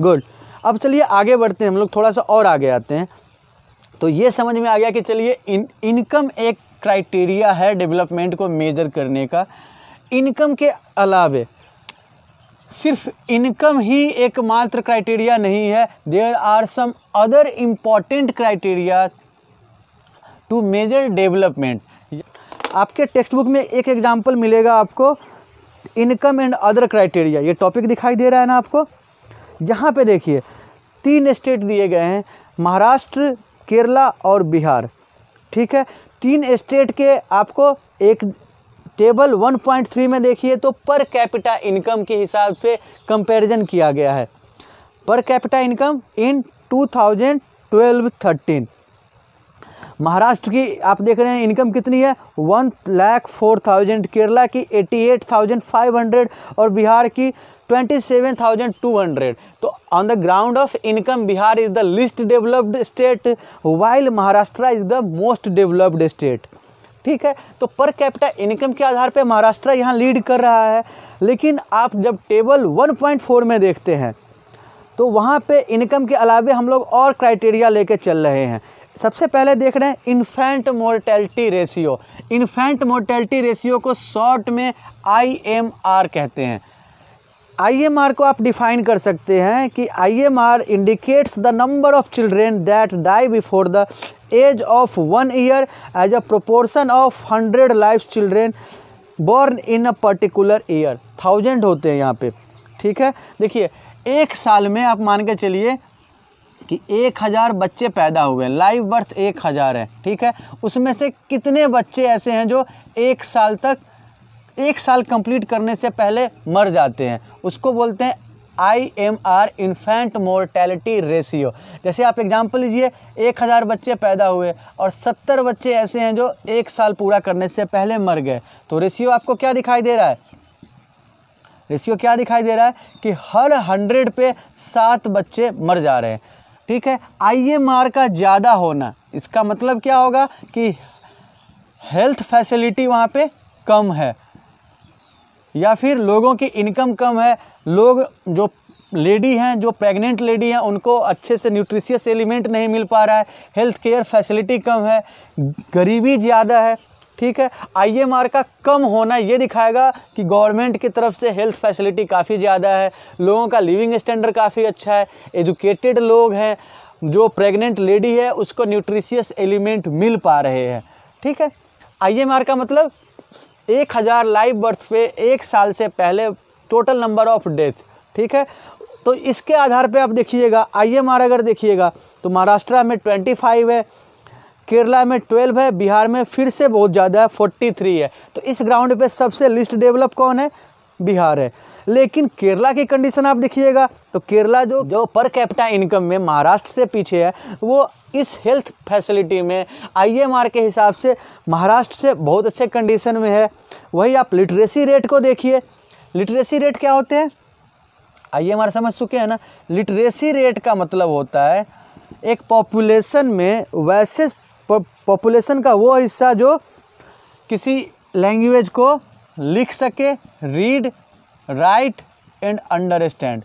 गुड अब चलिए आगे बढ़ते हैं हम लोग थोड़ा सा और आगे आते हैं तो ये समझ में आ गया कि चलिए इन इनकम एक क्राइटेरिया है डेवलपमेंट को मेजर करने का इनकम के अलावे सिर्फ इनकम ही एकमात्र क्राइटेरिया नहीं है there are some other important criteria to measure development आपके टेक्स्ट बुक में एक एग्जाम्पल मिलेगा आपको इनकम एंड अदर क्राइटेरिया ये टॉपिक दिखाई दे रहा है ना आपको यहाँ पे देखिए तीन स्टेट दिए गए हैं महाराष्ट्र केरला और बिहार ठीक है तीन स्टेट के आपको एक टेबल 1.3 में देखिए तो पर कैपिटा इनकम के हिसाब से कंपैरिजन किया गया है per capita income in 2012-13 Maharashtra की आप देख रहे हैं इनकम कितनी है one lakh four thousand Kerala की eighty eight thousand five hundred और बिहार की twenty seven thousand two hundred तो on the ground of income Bihar is the least developed state while Maharashtra is the most developed state ठीक है तो पर कैपिटा इनकम के आधार पे महाराष्ट्र यहाँ लीड कर रहा है लेकिन आप जब टेबल 1.4 में देखते हैं तो वहाँ पे इनकम के अलावा हम लोग और क्राइटेरिया लेके चल रहे हैं सबसे पहले देख रहे हैं infant mortality ratio infant mortality ratio को शॉर्ट में आई कहते हैं आईएमआर को आप डिफाइन कर सकते हैं कि IMR indicates the number of children that die before the age of one year as a proportion of hundred life children born in a particular year thousand होते हैं यहाँ पे ठीक है देखिए एक साल में आप मान के चलिए कि एक हज़ार बच्चे पैदा हुए हैं लाइव बर्थ एक हज़ार है ठीक है उसमें से कितने बच्चे ऐसे हैं जो एक साल तक एक साल कंप्लीट करने से पहले मर जाते हैं उसको बोलते हैं I M R infant mortality ratio जैसे आप एग्जांपल लीजिए एक हज़ार बच्चे पैदा हुए और सत्तर बच्चे ऐसे हैं जो एक साल पूरा करने से पहले मर गए तो रेशियो आपको क्या दिखाई दे रहा है रेशियो क्या दिखाई दे रहा है कि हर हंड्रेड पे सात बच्चे मर जा रहे हैं ठीक है आई एम आर का ज़्यादा होना इसका मतलब क्या होगा कि हेल्थ फैसिलिटी वहाँ पे कम है या फिर लोगों की इनकम कम है लोग जो लेडी हैं जो प्रेग्नेंट लेडी हैं उनको अच्छे से न्यूट्रिशियस एलिमेंट नहीं मिल पा रहा है हेल्थ केयर फैसिलिटी कम है गरीबी ज़्यादा है ठीक है आईएमआर का कम होना ये दिखाएगा कि गवर्नमेंट की तरफ से हेल्थ फैसिलिटी काफ़ी ज़्यादा है लोगों का लिविंग स्टैंडर्ड काफ़ी अच्छा है एजुकेटेड लोग हैं जो प्रेग्नेंट लेडी है उसको न्यूट्रिशियस एलिमेंट मिल पा रहे हैं ठीक है आईएमआर का मतलब एक हज़ार लाइव बर्थ पे एक साल से पहले टोटल नंबर ऑफ डेथ ठीक है तो इसके आधार पे आप देखिएगा आई अगर देखिएगा तो महाराष्ट्र में ट्वेंटी फाइव है केरला में ट्वेल्व है बिहार में फिर से बहुत ज़्यादा है फोर्टी थ्री है तो इस ग्राउंड पे सबसे लिस्ट डेवलप कौन है बिहार है लेकिन केरला की कंडीशन आप देखिएगा तो केरला जो जो पर कैपिटा इनकम में महाराष्ट्र से पीछे है वो इस हेल्थ फैसिलिटी में आईएमआर के हिसाब से महाराष्ट्र से बहुत अच्छे कंडीशन में है वही आप लिटरेसी रेट को देखिए लिटरेसी रेट क्या होते हैं आईएमआर समझ चुके हैं ना लिटरेसी रेट का मतलब होता है एक पॉपुलेशन में वैसे पॉपुलेशन का वो हिस्सा जो किसी लैंग्वेज को लिख सके रीड राइट एंड अंडरस्टैंड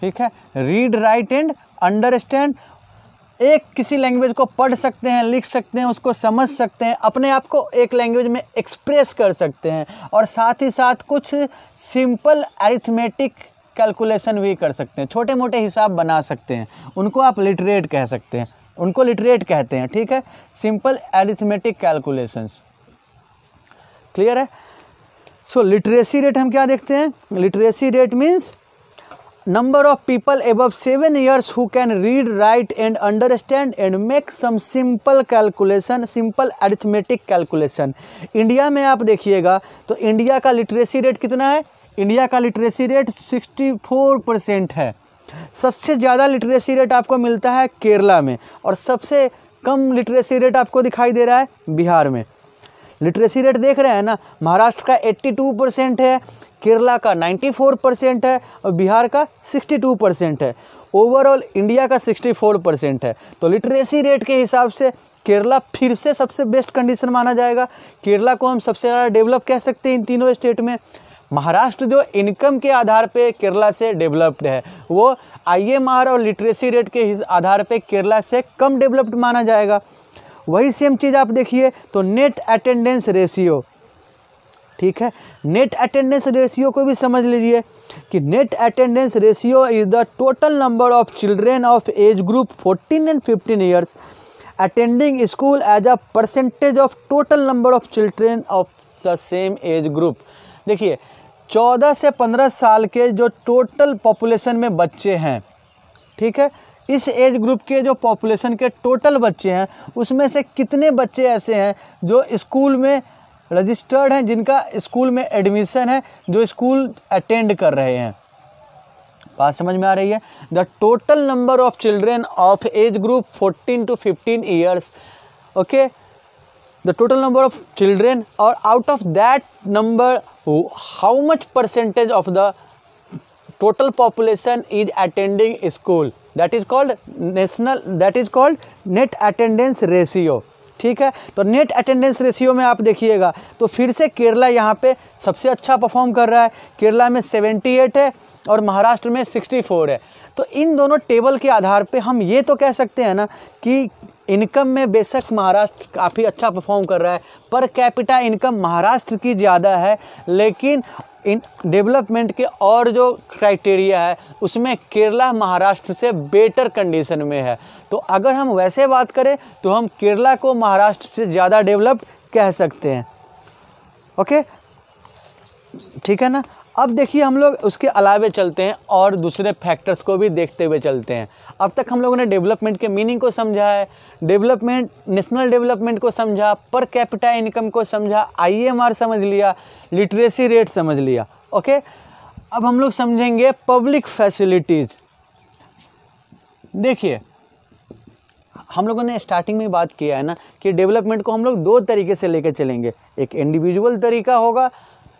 ठीक है रीड राइट एंड अंडरस्टैंड एक किसी लैंग्वेज को पढ़ सकते हैं लिख सकते हैं उसको समझ सकते हैं अपने आप को एक लैंग्वेज में एक्सप्रेस कर सकते हैं और साथ ही साथ कुछ सिंपल एरिथमेटिक कैलकुलेशन भी कर सकते हैं छोटे मोटे हिसाब बना सकते हैं उनको आप लिटरेट कह सकते हैं उनको लिटरेट कहते हैं ठीक है सिंपल एरिथमेटिक कैलकुलेशंस क्लियर है सो लिटरेसी रेट हम क्या देखते हैं literacy rate means number of people above 7 years who can read write and understand and make some simple calculation simple arithmetic calculation India में आप देखिएगा तो इंडिया का लिटरेसी रेट कितना है इंडिया का लिटरेसी रेट 64 परसेंट है सबसे ज़्यादा लिटरेसी रेट आपको मिलता है केरला में और सबसे कम लिटरेसी रेट आपको दिखाई दे रहा है बिहार में लिटरेसी रेट देख रहे हैं ना महाराष्ट्र का 82 परसेंट है केरला का 94 परसेंट है और बिहार का 62 परसेंट है ओवरऑल इंडिया का 64 परसेंट है तो लिटरेसी रेट के हिसाब से केरला फिर से सबसे बेस्ट कंडीशन माना जाएगा केरला को हम सबसे ज़्यादा डेवलप कह सकते हैं इन तीनों स्टेट में महाराष्ट्र जो इनकम के आधार पे केरला से डेवलप्ड है वो आई और लिटरेसी रेट के आधार पे केरला से कम डेवलप्ड माना जाएगा वही सेम चीज़ आप देखिए तो नेट अटेंडेंस रेशियो ठीक है नेट अटेंडेंस रेशियो को भी समझ लीजिए कि net attendance ratio is the total number of children of age group 14 and 15 years attending school as a percentage of total number of children of the same age group देखिए 14 से 15 साल के जो टोटल पॉपुलेशन में बच्चे हैं ठीक है इस एज ग्रुप के जो पॉपुलेशन के टोटल बच्चे हैं उसमें से कितने बच्चे ऐसे हैं जो स्कूल में रजिस्टर्ड हैं जिनका स्कूल में एडमिशन है जो स्कूल अटेंड कर रहे हैं बात समझ में आ रही है the total number of children of age group 14 to 15 years okay the total number of children और out of that number how much percentage of the total population is attending school that is called national that is called net attendance ratio ठीक है तो net attendance ratio में आप देखिएगा तो फिर से केरला यहाँ पे सबसे अच्छा परफॉर्म कर रहा है केरला में सेवेंटी एट है और महाराष्ट्र में सिक्सटी फोर है तो इन दोनों टेबल के आधार पे हम ये तो कह सकते हैं ना कि इनकम में बेशक महाराष्ट्र काफ़ी अच्छा परफॉर्म कर रहा है पर कैपिटा इनकम महाराष्ट्र की ज़्यादा है लेकिन इन डेवलपमेंट के और जो क्राइटेरिया है उसमें केरला महाराष्ट्र से बेटर कंडीशन में है तो अगर हम वैसे बात करें तो हम केरला को महाराष्ट्र से ज़्यादा डेवलप्ड कह सकते हैं ओके ठीक है ना अब देखिए हम लोग उसके अलावे चलते हैं और दूसरे फैक्टर्स को भी देखते हुए चलते हैं अब तक हम लोगों ने डेवलपमेंट के मीनिंग को समझा है डेवलपमेंट नेशनल डेवलपमेंट को समझा पर कैपिटा इनकम को समझा आईएमआर e समझ लिया लिटरेसी रेट समझ लिया ओके अब हम लोग समझेंगे पब्लिक फैसिलिटीज़ देखिए हम लोगों ने स्टार्टिंग में बात किया है ना कि डेवलपमेंट को हम लोग दो तरीके से लेकर चलेंगे एक इंडिविजुअल तरीका होगा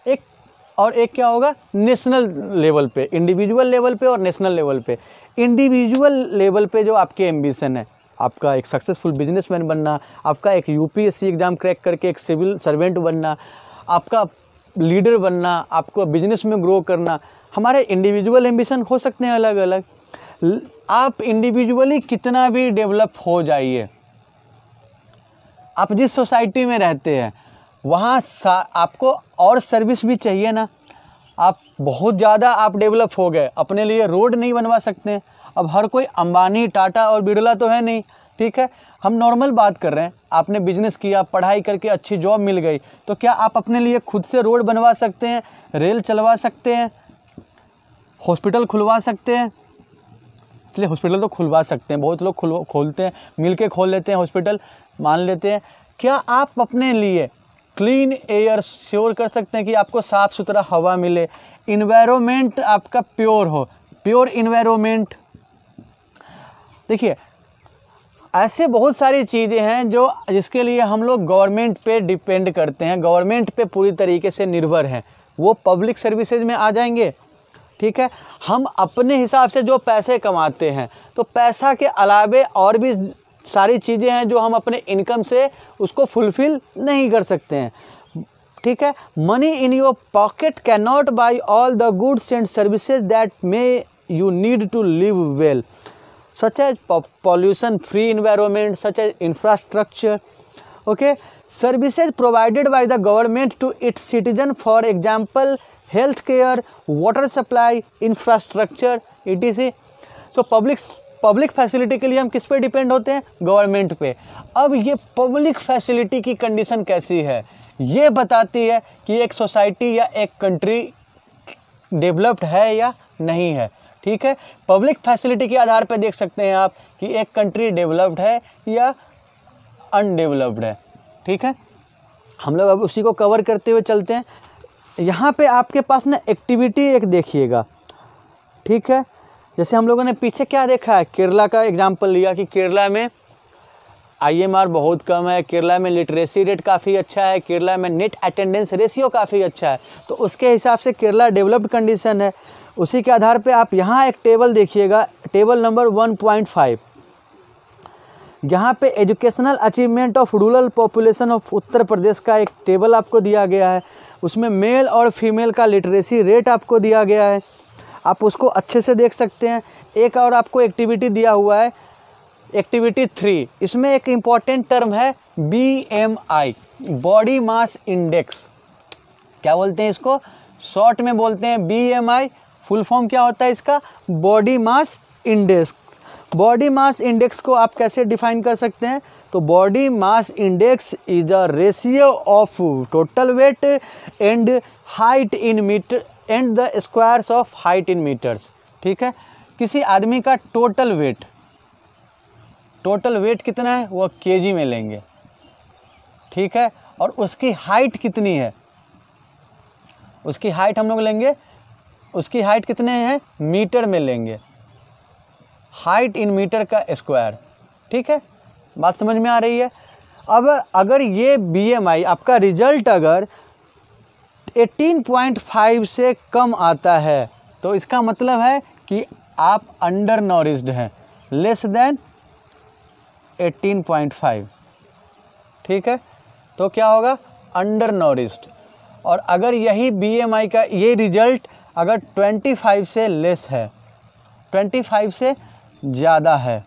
एक और एक क्या होगा नेशनल लेवल पे इंडिविजुअल लेवल पे और नेशनल लेवल पे इंडिविजुअल लेवल पे जो आपके एम्बिशन है आपका एक सक्सेसफुल बिजनेसमैन बनना आपका एक यूपीएससी एग्ज़ाम क्रैक करके एक सिविल सर्वेंट बनना आपका लीडर बनना आपको बिजनेस में ग्रो करना हमारे इंडिविजुअल एम्बिशन हो सकते हैं अलग अलग आप इंडिविजुअली कितना भी डेवलप हो जाइए आप जिस सोसाइटी में रहते हैं वहाँ आपको और सर्विस भी चाहिए ना आप बहुत ज़्यादा आप डेवलप हो गए अपने लिए रोड नहीं बनवा सकते अब हर कोई अंबानी टाटा और बिरला तो है नहीं ठीक है हम नॉर्मल बात कर रहे हैं आपने बिजनेस किया पढ़ाई करके अच्छी जॉब मिल गई तो क्या आप अपने लिए खुद से रोड बनवा सकते हैं रेल चलवा सकते हैं हॉस्पिटल खुलवा सकते हैं इसलिए हॉस्पिटल तो खुलवा सकते हैं बहुत लोग खुल खोलते हैं मिल के खोल लेते हैं हॉस्पिटल मान लेते हैं क्या आप अपने लिए क्लीन एयर श्योर कर सकते हैं कि आपको साफ़ सुथरा हवा मिले इन्वायरमेंट आपका प्योर हो प्योर इन्वायरमेंट देखिए ऐसे बहुत सारी चीज़ें हैं जो जिसके लिए हम लोग गवर्नमेंट पे डिपेंड करते हैं गवर्नमेंट पे पूरी तरीके से निर्भर हैं वो पब्लिक सर्विसेज में आ जाएंगे ठीक है हम अपने हिसाब से जो पैसे कमाते हैं तो पैसा के अलावे और भी सारी चीज़ें हैं जो हम अपने इनकम से उसको फुलफ़िल नहीं कर सकते हैं ठीक है money in your pocket can not buy all the goods and services that may you need to live well such as pollution free environment such as infrastructure okay services provided by the government to its citizen for example health care water supply infrastructure E T C तो public public facility के लिए हम किस पे depend होते हैं government पे अब ये पब्लिक फैसिलिटी की कंडीशन कैसी है ये बताती है कि एक सोसाइटी या एक कंट्री डेवलप्ड है या नहीं है ठीक है पब्लिक फैसिलिटी के आधार पर देख सकते हैं आप कि एक कंट्री डेवलप्ड है या अनडेवलप्ड है ठीक है हम लोग अब उसी को कवर करते हुए चलते हैं यहाँ पे आपके पास ना एक्टिविटी एक देखिएगा ठीक है जैसे हम लोगों ने पीछे क्या देखा है केरला का एग्जाम्पल लिया कि केरला में आईएमआर बहुत कम है केरला में लिटरेसी रेट काफ़ी अच्छा है केरला में नेट अटेंडेंस रेशियो काफ़ी अच्छा है तो उसके हिसाब से केरला डेवलप्ड कंडीशन है उसी के आधार पे आप यहाँ एक टेबल देखिएगा टेबल नंबर 1.5 यहाँ पर educational achievement of rural population of Uttar Pradesh का एक टेबल आपको दिया गया है उसमें मेल और फीमेल का लिटरेसी रेट आपको दिया गया है आप उसको अच्छे से देख सकते हैं एक और आपको एक्टिविटी दिया हुआ है एक्टिविटी थ्री इसमें एक इम्पॉर्टेंट टर्म है B M I body mass index क्या बोलते हैं इसको शॉर्ट में बोलते हैं B M I full form क्या होता है इसका body mass index body mass index को आप कैसे डिफाइन कर सकते हैं तो body mass index is the ratio of total weight and height in metre and the squares of height in metres ठीक है किसी आदमी का टोटल वेट टोटल वेट कितना है वह जी में लेंगे ठीक है और उसकी हाइट कितनी है उसकी हाइट हम लोग लेंगे उसकी हाइट कितने हैं मीटर में लेंगे हाइट इन मीटर का स्क्वायर ठीक है बात समझ में आ रही है अब अगर ये बीएमआई आपका रिजल्ट अगर 18.5 से कम आता है तो इसका मतलब है कि आप अंडर नॉरिस्ड हैं लेस देन 18.5 ठीक है तो क्या होगा अंडर नॉरिस्ड और अगर यही बी का ये रिजल्ट अगर 25 से लेस है 25 से ज़्यादा है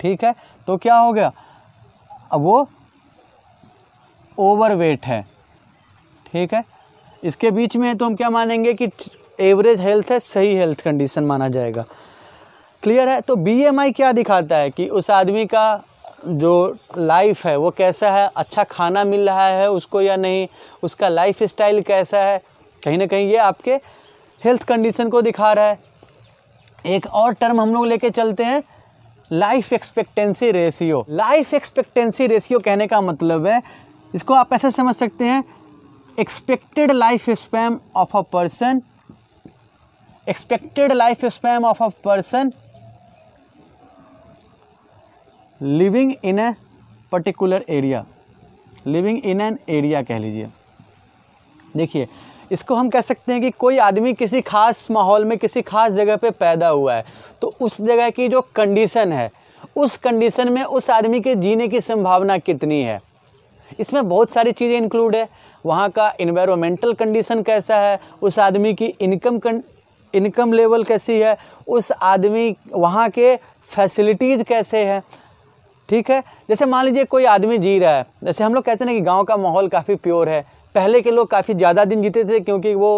ठीक है तो क्या हो गया अब वो ओवरवेट है ठीक है इसके बीच में तो हम क्या मानेंगे कि एवरेज हेल्थ है सही हेल्थ कंडीशन माना जाएगा क्लियर है तो बीएमआई क्या दिखाता है कि उस आदमी का जो लाइफ है वो कैसा है अच्छा खाना मिल रहा है उसको या नहीं उसका लाइफ स्टाइल कैसा है कहीं ना कहीं ये आपके हेल्थ कंडीशन को दिखा रहा है एक और टर्म हम लोग लेके चलते हैं life expectancy ratio life expectancy ratio कहने का मतलब है इसको आप ऐसे समझ सकते हैं expected life span of a person expected life span of a person living in a particular area living in an area कह लीजिए देखिए इसको हम कह सकते हैं कि कोई आदमी किसी खास माहौल में किसी खास जगह पे पैदा हुआ है तो उस जगह की जो कंडीशन है उस कंडीशन में उस आदमी के जीने की संभावना कितनी है इसमें बहुत सारी चीज़ें इंक्लूड है वहाँ का इन्वायरमेंटल कंडीशन कैसा है उस आदमी की इनकम इनकम लेवल कैसी है उस आदमी वहाँ के फैसिलिटीज़ कैसे हैं ठीक है जैसे मान लीजिए कोई आदमी जी रहा है जैसे हम लोग कहते हैं ना कि गांव का माहौल काफ़ी प्योर है पहले के लोग काफ़ी ज़्यादा दिन जीते थे क्योंकि वो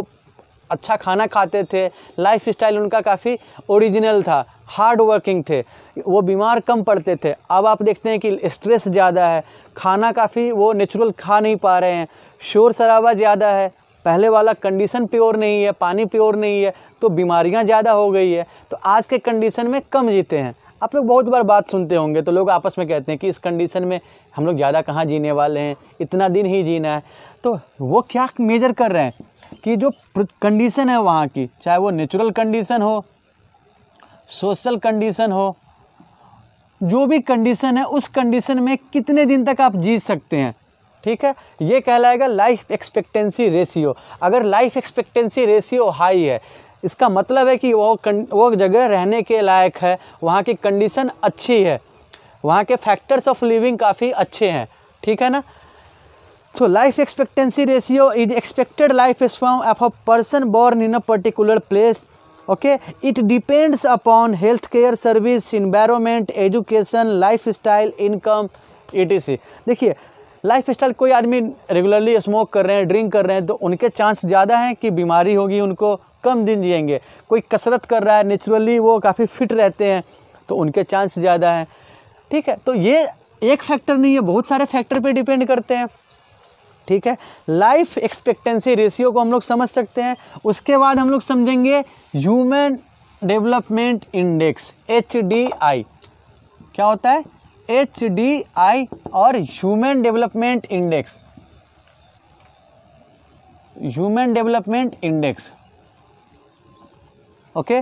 अच्छा खाना खाते थे लाइफ स्टाइल उनका काफ़ी ओरिजिनल था हार्ड वर्किंग थे वो बीमार कम पड़ते थे अब आप देखते हैं कि स्ट्रेस ज़्यादा है खाना काफ़ी वो नेचुरल खा नहीं पा रहे हैं शोर शराबा ज़्यादा है पहले वाला कंडीशन प्योर नहीं है पानी प्योर नहीं है तो बीमारियां ज़्यादा हो गई है तो आज के कंडीशन में कम जीते हैं आप लोग बहुत बार बात सुनते होंगे तो लोग आपस में कहते हैं कि इस कंडीशन में हम लोग ज़्यादा कहाँ जीने वाले हैं इतना दिन ही जीना है तो वो क्या मेजर कर रहे हैं कि जो कंडीशन है वहाँ की चाहे वो नेचुरल कंडीशन हो सोशल कंडीशन हो जो भी कंडीशन है उस कंडीशन में कितने दिन तक आप जी सकते हैं ठीक है ये कहलाएगा लाइफ एक्सपेक्टेंसी रेशियो अगर लाइफ एक्सपेक्टेंसी रेशियो हाई है इसका मतलब है कि वो कं, वो जगह रहने के लायक है वहाँ की कंडीशन अच्छी है वहाँ के फैक्टर्स ऑफ लिविंग काफ़ी अच्छे हैं ठीक है ना so life expectancy ratio is expected life span of a person born in a particular place okay it depends upon health care service environment education life style income etc देखिए life style कोई आदमी regularly smoke कर रहे हैं drink कर रहे हैं तो उनके चांस ज़्यादा हैं कि बीमारी होगी उनको कम दिन जिएंगे कोई कसरत कर रहा है नेचुरली वो काफ़ी फिट रहते हैं तो उनके चांस ज़्यादा हैं ठीक है तो ये एक फैक्टर नहीं है बहुत सारे फैक्टर पे डिपेंड करते हैं ठीक है लाइफ एक्सपेक्टेंसी रेशियो को हम लोग समझ सकते हैं उसके बाद हम लोग समझेंगे ह्यूमन डेवलपमेंट इंडेक्स एच क्या होता है एच और human development index human development index okay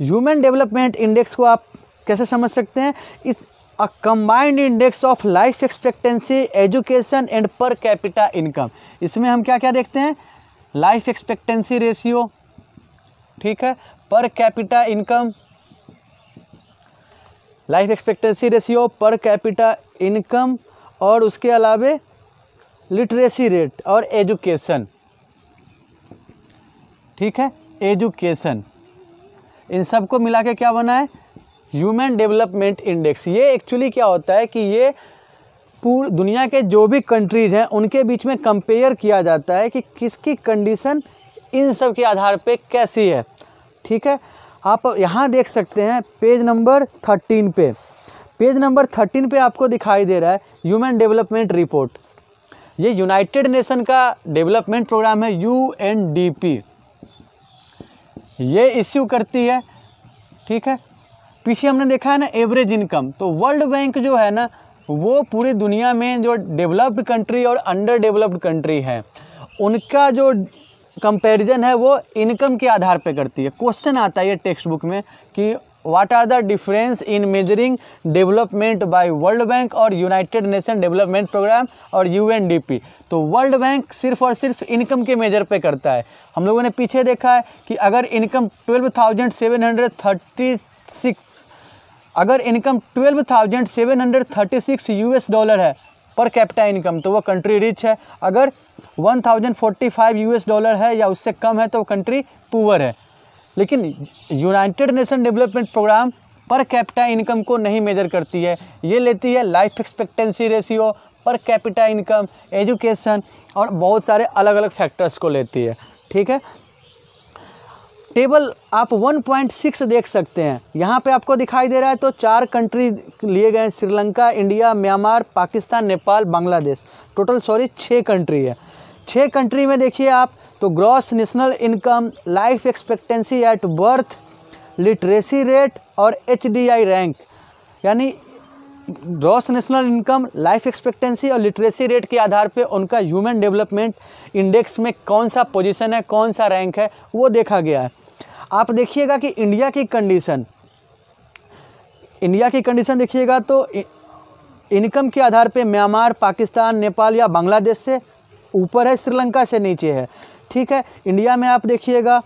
human development index को आप कैसे समझ सकते हैं is a combined index of life expectancy education and per capita income इसमें हम क्या क्या देखते हैं लाइफ एक्सपेक्टेंसी रेशियो ठीक है per capita income life expectancy ratio per capita income और उसके अलावे लिटरेसी रेट और एजुकेशन ठीक है एजुकेशन इन सबको मिला के क्या बना है ह्यूमन डेवलपमेंट इंडेक्स ये एक्चुअली क्या होता है कि ये पूरी दुनिया के जो भी कंट्रीज़ हैं उनके बीच में कंपेयर किया जाता है कि किसकी कंडीशन इन सब के आधार पे कैसी है ठीक है आप यहाँ देख सकते हैं पेज नंबर थर्टीन पे पेज नंबर थर्टीन पे आपको दिखाई दे रहा है ह्यूमन डेवलपमेंट रिपोर्ट ये यूनाइटेड नेशन का डेवलपमेंट प्रोग्राम है यू ये इश्यू करती है ठीक है पीछे हमने देखा है ना एवरेज इनकम तो वर्ल्ड बैंक जो है ना वो पूरी दुनिया में जो डेवलप्ड कंट्री और अंडर डेवलप्ड कंट्री है उनका जो कंपैरिजन है वो इनकम के आधार पे करती है क्वेश्चन आता है ये टेक्स्ट बुक में कि what are the difference in measuring development by world bank और यूनाइटेड नेशन डेवलपमेंट प्रोग्राम और यूएनडीपी तो वर्ल्ड बैंक सिर्फ और सिर्फ इनकम के मेजर पे करता है हम लोगों ने पीछे देखा है कि अगर income twelve thousand seven hundred thirty six अगर income twelve thousand seven hundred thirty six U S dollar है पर कैपिटा इनकम तो वो कंट्री रिच है अगर one thousand forty five U S dollar है या उससे कम है तो वो कंट्री पुअर है लेकिन United Nation development programme per capita income को नहीं मेजर करती है ये लेती है life expectancy ratio per capita income education और बहुत सारे अलग अलग फैक्टर्स को लेती है ठीक है टेबल आप 1.6 देख सकते हैं यहाँ पे आपको दिखाई दे रहा है तो चार कंट्री लिए गए Sri Lanka India Myanmar Pakistan Nepal Bangladesh total sorry छः कंट्री है छः कंट्री में देखिए आप तो gross national income life expectancy at birth literacy rate और एच रैंक यानी gross national income life expectancy और लिटरेसी रेट के आधार पे उनका ह्यूमन डेवलपमेंट इंडेक्स में कौन सा पोजीशन है कौन सा रैंक है वो देखा गया है आप देखिएगा कि इंडिया की कंडीशन इंडिया की कंडीशन देखिएगा तो इनकम के आधार पे म्यांमार पाकिस्तान नेपाल या बांग्लादेश से ऊपर है श्रीलंका से नीचे है ठीक है इंडिया में आप देखिएगा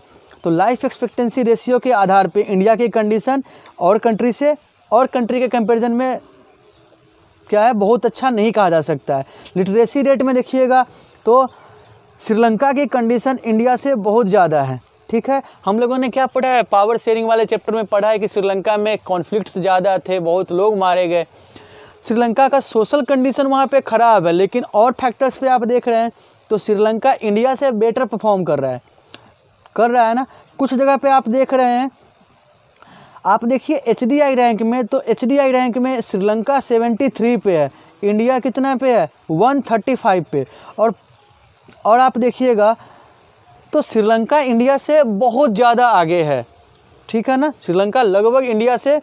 तो लाइफ एक्सपेक्टेंसी रेशियो के आधार पे इंडिया की कंडीशन और कंट्री से और कंट्री के कंपैरिजन में क्या है बहुत अच्छा नहीं कहा जा सकता है लिटरेसी रेट में देखिएगा तो श्रीलंका की कंडीशन इंडिया से बहुत ज़्यादा है ठीक है हम लोगों ने क्या पढ़ा है पावर शेयरिंग वाले चैप्टर में पढ़ा है कि श्रीलंका में कॉन्फ्लिक्ट्स ज़्यादा थे बहुत लोग मारे गए श्रीलंका का सोशल कंडीशन वहाँ पे ख़राब है लेकिन और फैक्टर्स पे आप देख रहे हैं तो श्रीलंका इंडिया से बेटर परफॉर्म कर रहा है कर रहा है ना कुछ जगह पे आप देख रहे हैं आप देखिए एच रैंक में तो एच रैंक में श्रीलंका 73 पे है इंडिया कितना पे है 135 पे और और आप देखिएगा तो श्रीलंका इंडिया से बहुत ज़्यादा आगे है ठीक है ना श्रीलंका लगभग इंडिया से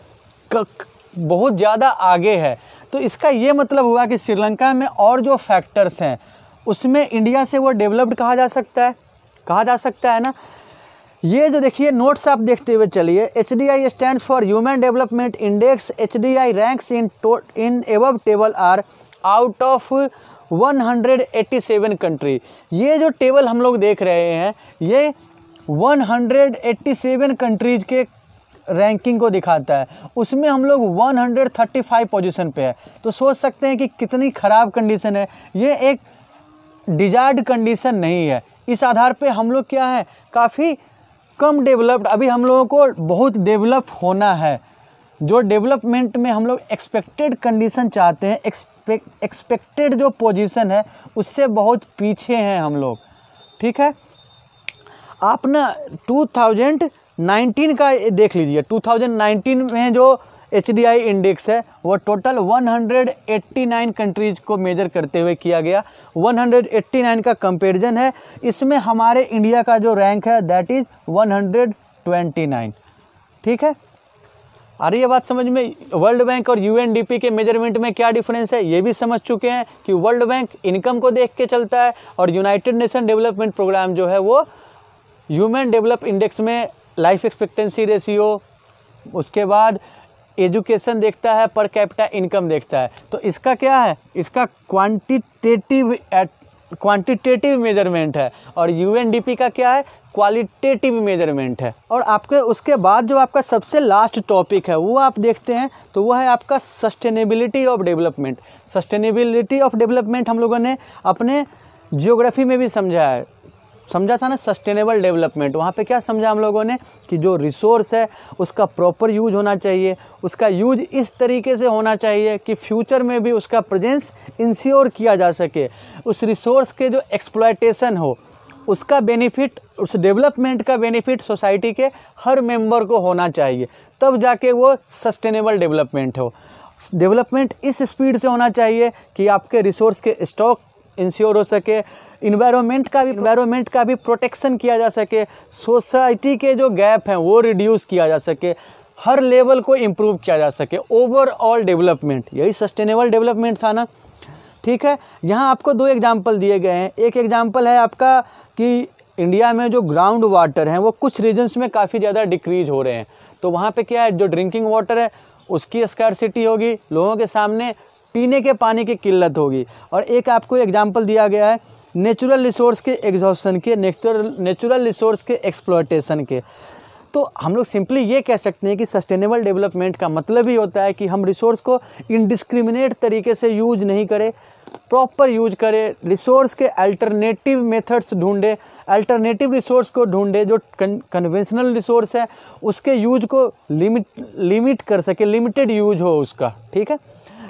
बहुत ज़्यादा आगे है तो इसका ये मतलब हुआ कि श्रीलंका में और जो फैक्टर्स हैं उसमें इंडिया से वो डेवलप्ड कहा जा सकता है कहा जा सकता है ना ये जो देखिए नोट्स आप देखते हुए चलिए H D I stand for human development index H D I ranks in to in above table are out of 187 country ये जो टेबल हम लोग देख रहे हैं ये 187 कंट्रीज़ के रैंकिंग को दिखाता है उसमें हम लोग 135 पोजीशन पे है तो सोच सकते हैं कि कितनी ख़राब कंडीशन है ये एक डिजायर्ड कंडीशन नहीं है इस आधार पे हम लोग क्या है काफ़ी कम डेवलप्ड अभी हम लोगों को बहुत डेवलप होना है जो डेवलपमेंट में हम लोग एक्सपेक्टेड कंडीशन चाहते हैं एक्स एक्सपेक्टेड जो पोजीशन है उससे बहुत पीछे हैं हम लोग ठीक है आप ना 2019 का देख लीजिए 2019 में जो एच इंडेक्स है वो टोटल 189 कंट्रीज को मेजर करते हुए किया गया 189 का कंपेरिजन है इसमें हमारे इंडिया का जो रैंक है दैट इज़ 129 ठीक है आ रही है बात समझ में वर्ल्ड बैंक और यूएनडीपी के मेजरमेंट में क्या डिफरेंस है ये भी समझ चुके हैं कि वर्ल्ड बैंक इनकम को देख के चलता है और यूनाइटेड नेशन डेवलपमेंट प्रोग्राम जो है वो ह्यूमन डेवलप इंडेक्स में लाइफ एक्सपेक्टेंसी रेशियो उसके बाद एजुकेशन देखता है पर कैपिटा इनकम देखता है तो इसका क्या है इसका क्वांटिटेटिव क्वांटिटेटिव मेजरमेंट है और यू का क्या है क्वालिटेटिव मेजरमेंट है और आपके उसके बाद जो आपका सबसे लास्ट टॉपिक है वो आप देखते हैं तो वह है आपका sustainability of development sustainability of development हम लोगों ने अपने जियोग्राफी में भी समझा है समझा था ना सस्टेनेबल डेवलपमेंट वहाँ पे क्या समझा हम लोगों ने कि जो रिसोर्स है उसका प्रॉपर यूज होना चाहिए उसका यूज इस तरीके से होना चाहिए कि फ्यूचर में भी उसका प्रजेंस इंश्योर किया जा सके उस रिसोर्स के जो एक्सप्लाइटेशन हो उसका बेनिफिट उस डेवलपमेंट का बेनिफिट सोसाइटी के हर मेंबर को होना चाहिए तब जाके वो सस्टेनेबल डेवलपमेंट हो डेवलपमेंट इस स्पीड से होना चाहिए कि आपके रिसोर्स के स्टॉक इंश्योर हो सके इन्वायरमेंट का भी इन्वायरमेंट का भी प्रोटेक्शन किया जा सके सोसाइटी के जो गैप हैं वो रिड्यूस किया जा सके हर लेवल को इम्प्रूव किया जा सके ओवरऑल डेवलपमेंट यही सस्टेनेबल डेवलपमेंट था ना ठीक है यहाँ आपको दो एग्जाम्पल दिए गए हैं एक एग्जाम्पल है आपका कि इंडिया में जो ग्राउंड वाटर हैं वो कुछ रीजन्स में काफ़ी ज़्यादा डिक्रीज हो रहे हैं तो वहाँ पे क्या है जो ड्रिंकिंग वाटर है उसकी स्कैरसिटी होगी लोगों के सामने पीने के पानी की किल्लत होगी और एक आपको एग्जाम्पल दिया गया है नेचुरल रिसोर्स के एग्जॉशन के नेचुरल रिसोर्स के एक्सप्लोटेशन के तो हम लोग सिंपली ये कह सकते हैं कि सस्टेनेबल डेवलपमेंट का मतलब ही होता है कि हम रिसोर्स को इनडिस्क्रिमिनेट तरीके से यूज नहीं करें प्रॉपर यूज करें रिसोर्स के अल्टरनेटिव मेथड्स ढूंढे अल्टरनेटिव रिसोर्स को ढूंढे जो कन्वेंशनल रिसोर्स है उसके यूज को लिमिट लिमिट कर सके लिमिटेड यूज हो उसका ठीक है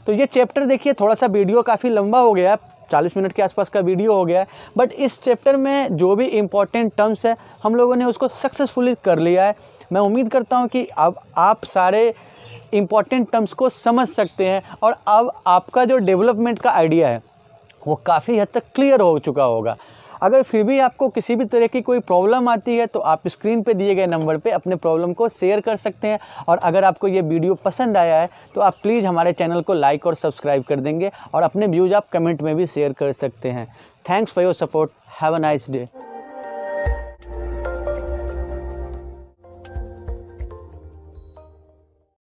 तो ये चैप्टर देखिए थोड़ा सा वीडियो काफ़ी लंबा हो गया 40 मिनट के आसपास का वीडियो हो गया है बट इस चैप्टर में जो भी इम्पोर्टेंट टर्म्स है हम लोगों ने उसको सक्सेसफुली कर लिया है मैं उम्मीद करता हूँ कि अब आप सारे इम्पॉर्टेंट टर्म्स को समझ सकते हैं और अब आपका जो डेवलपमेंट का आइडिया है वो काफ़ी हद तक क्लियर हो चुका होगा अगर फिर भी आपको किसी भी तरह की कोई प्रॉब्लम आती है तो आप स्क्रीन पे दिए गए नंबर पे अपने प्रॉब्लम को शेयर कर सकते हैं और अगर आपको ये वीडियो पसंद आया है तो आप प्लीज़ हमारे चैनल को लाइक और सब्सक्राइब कर देंगे और अपने व्यूज़ आप कमेंट में भी शेयर कर सकते हैं thanks for your support have a nice day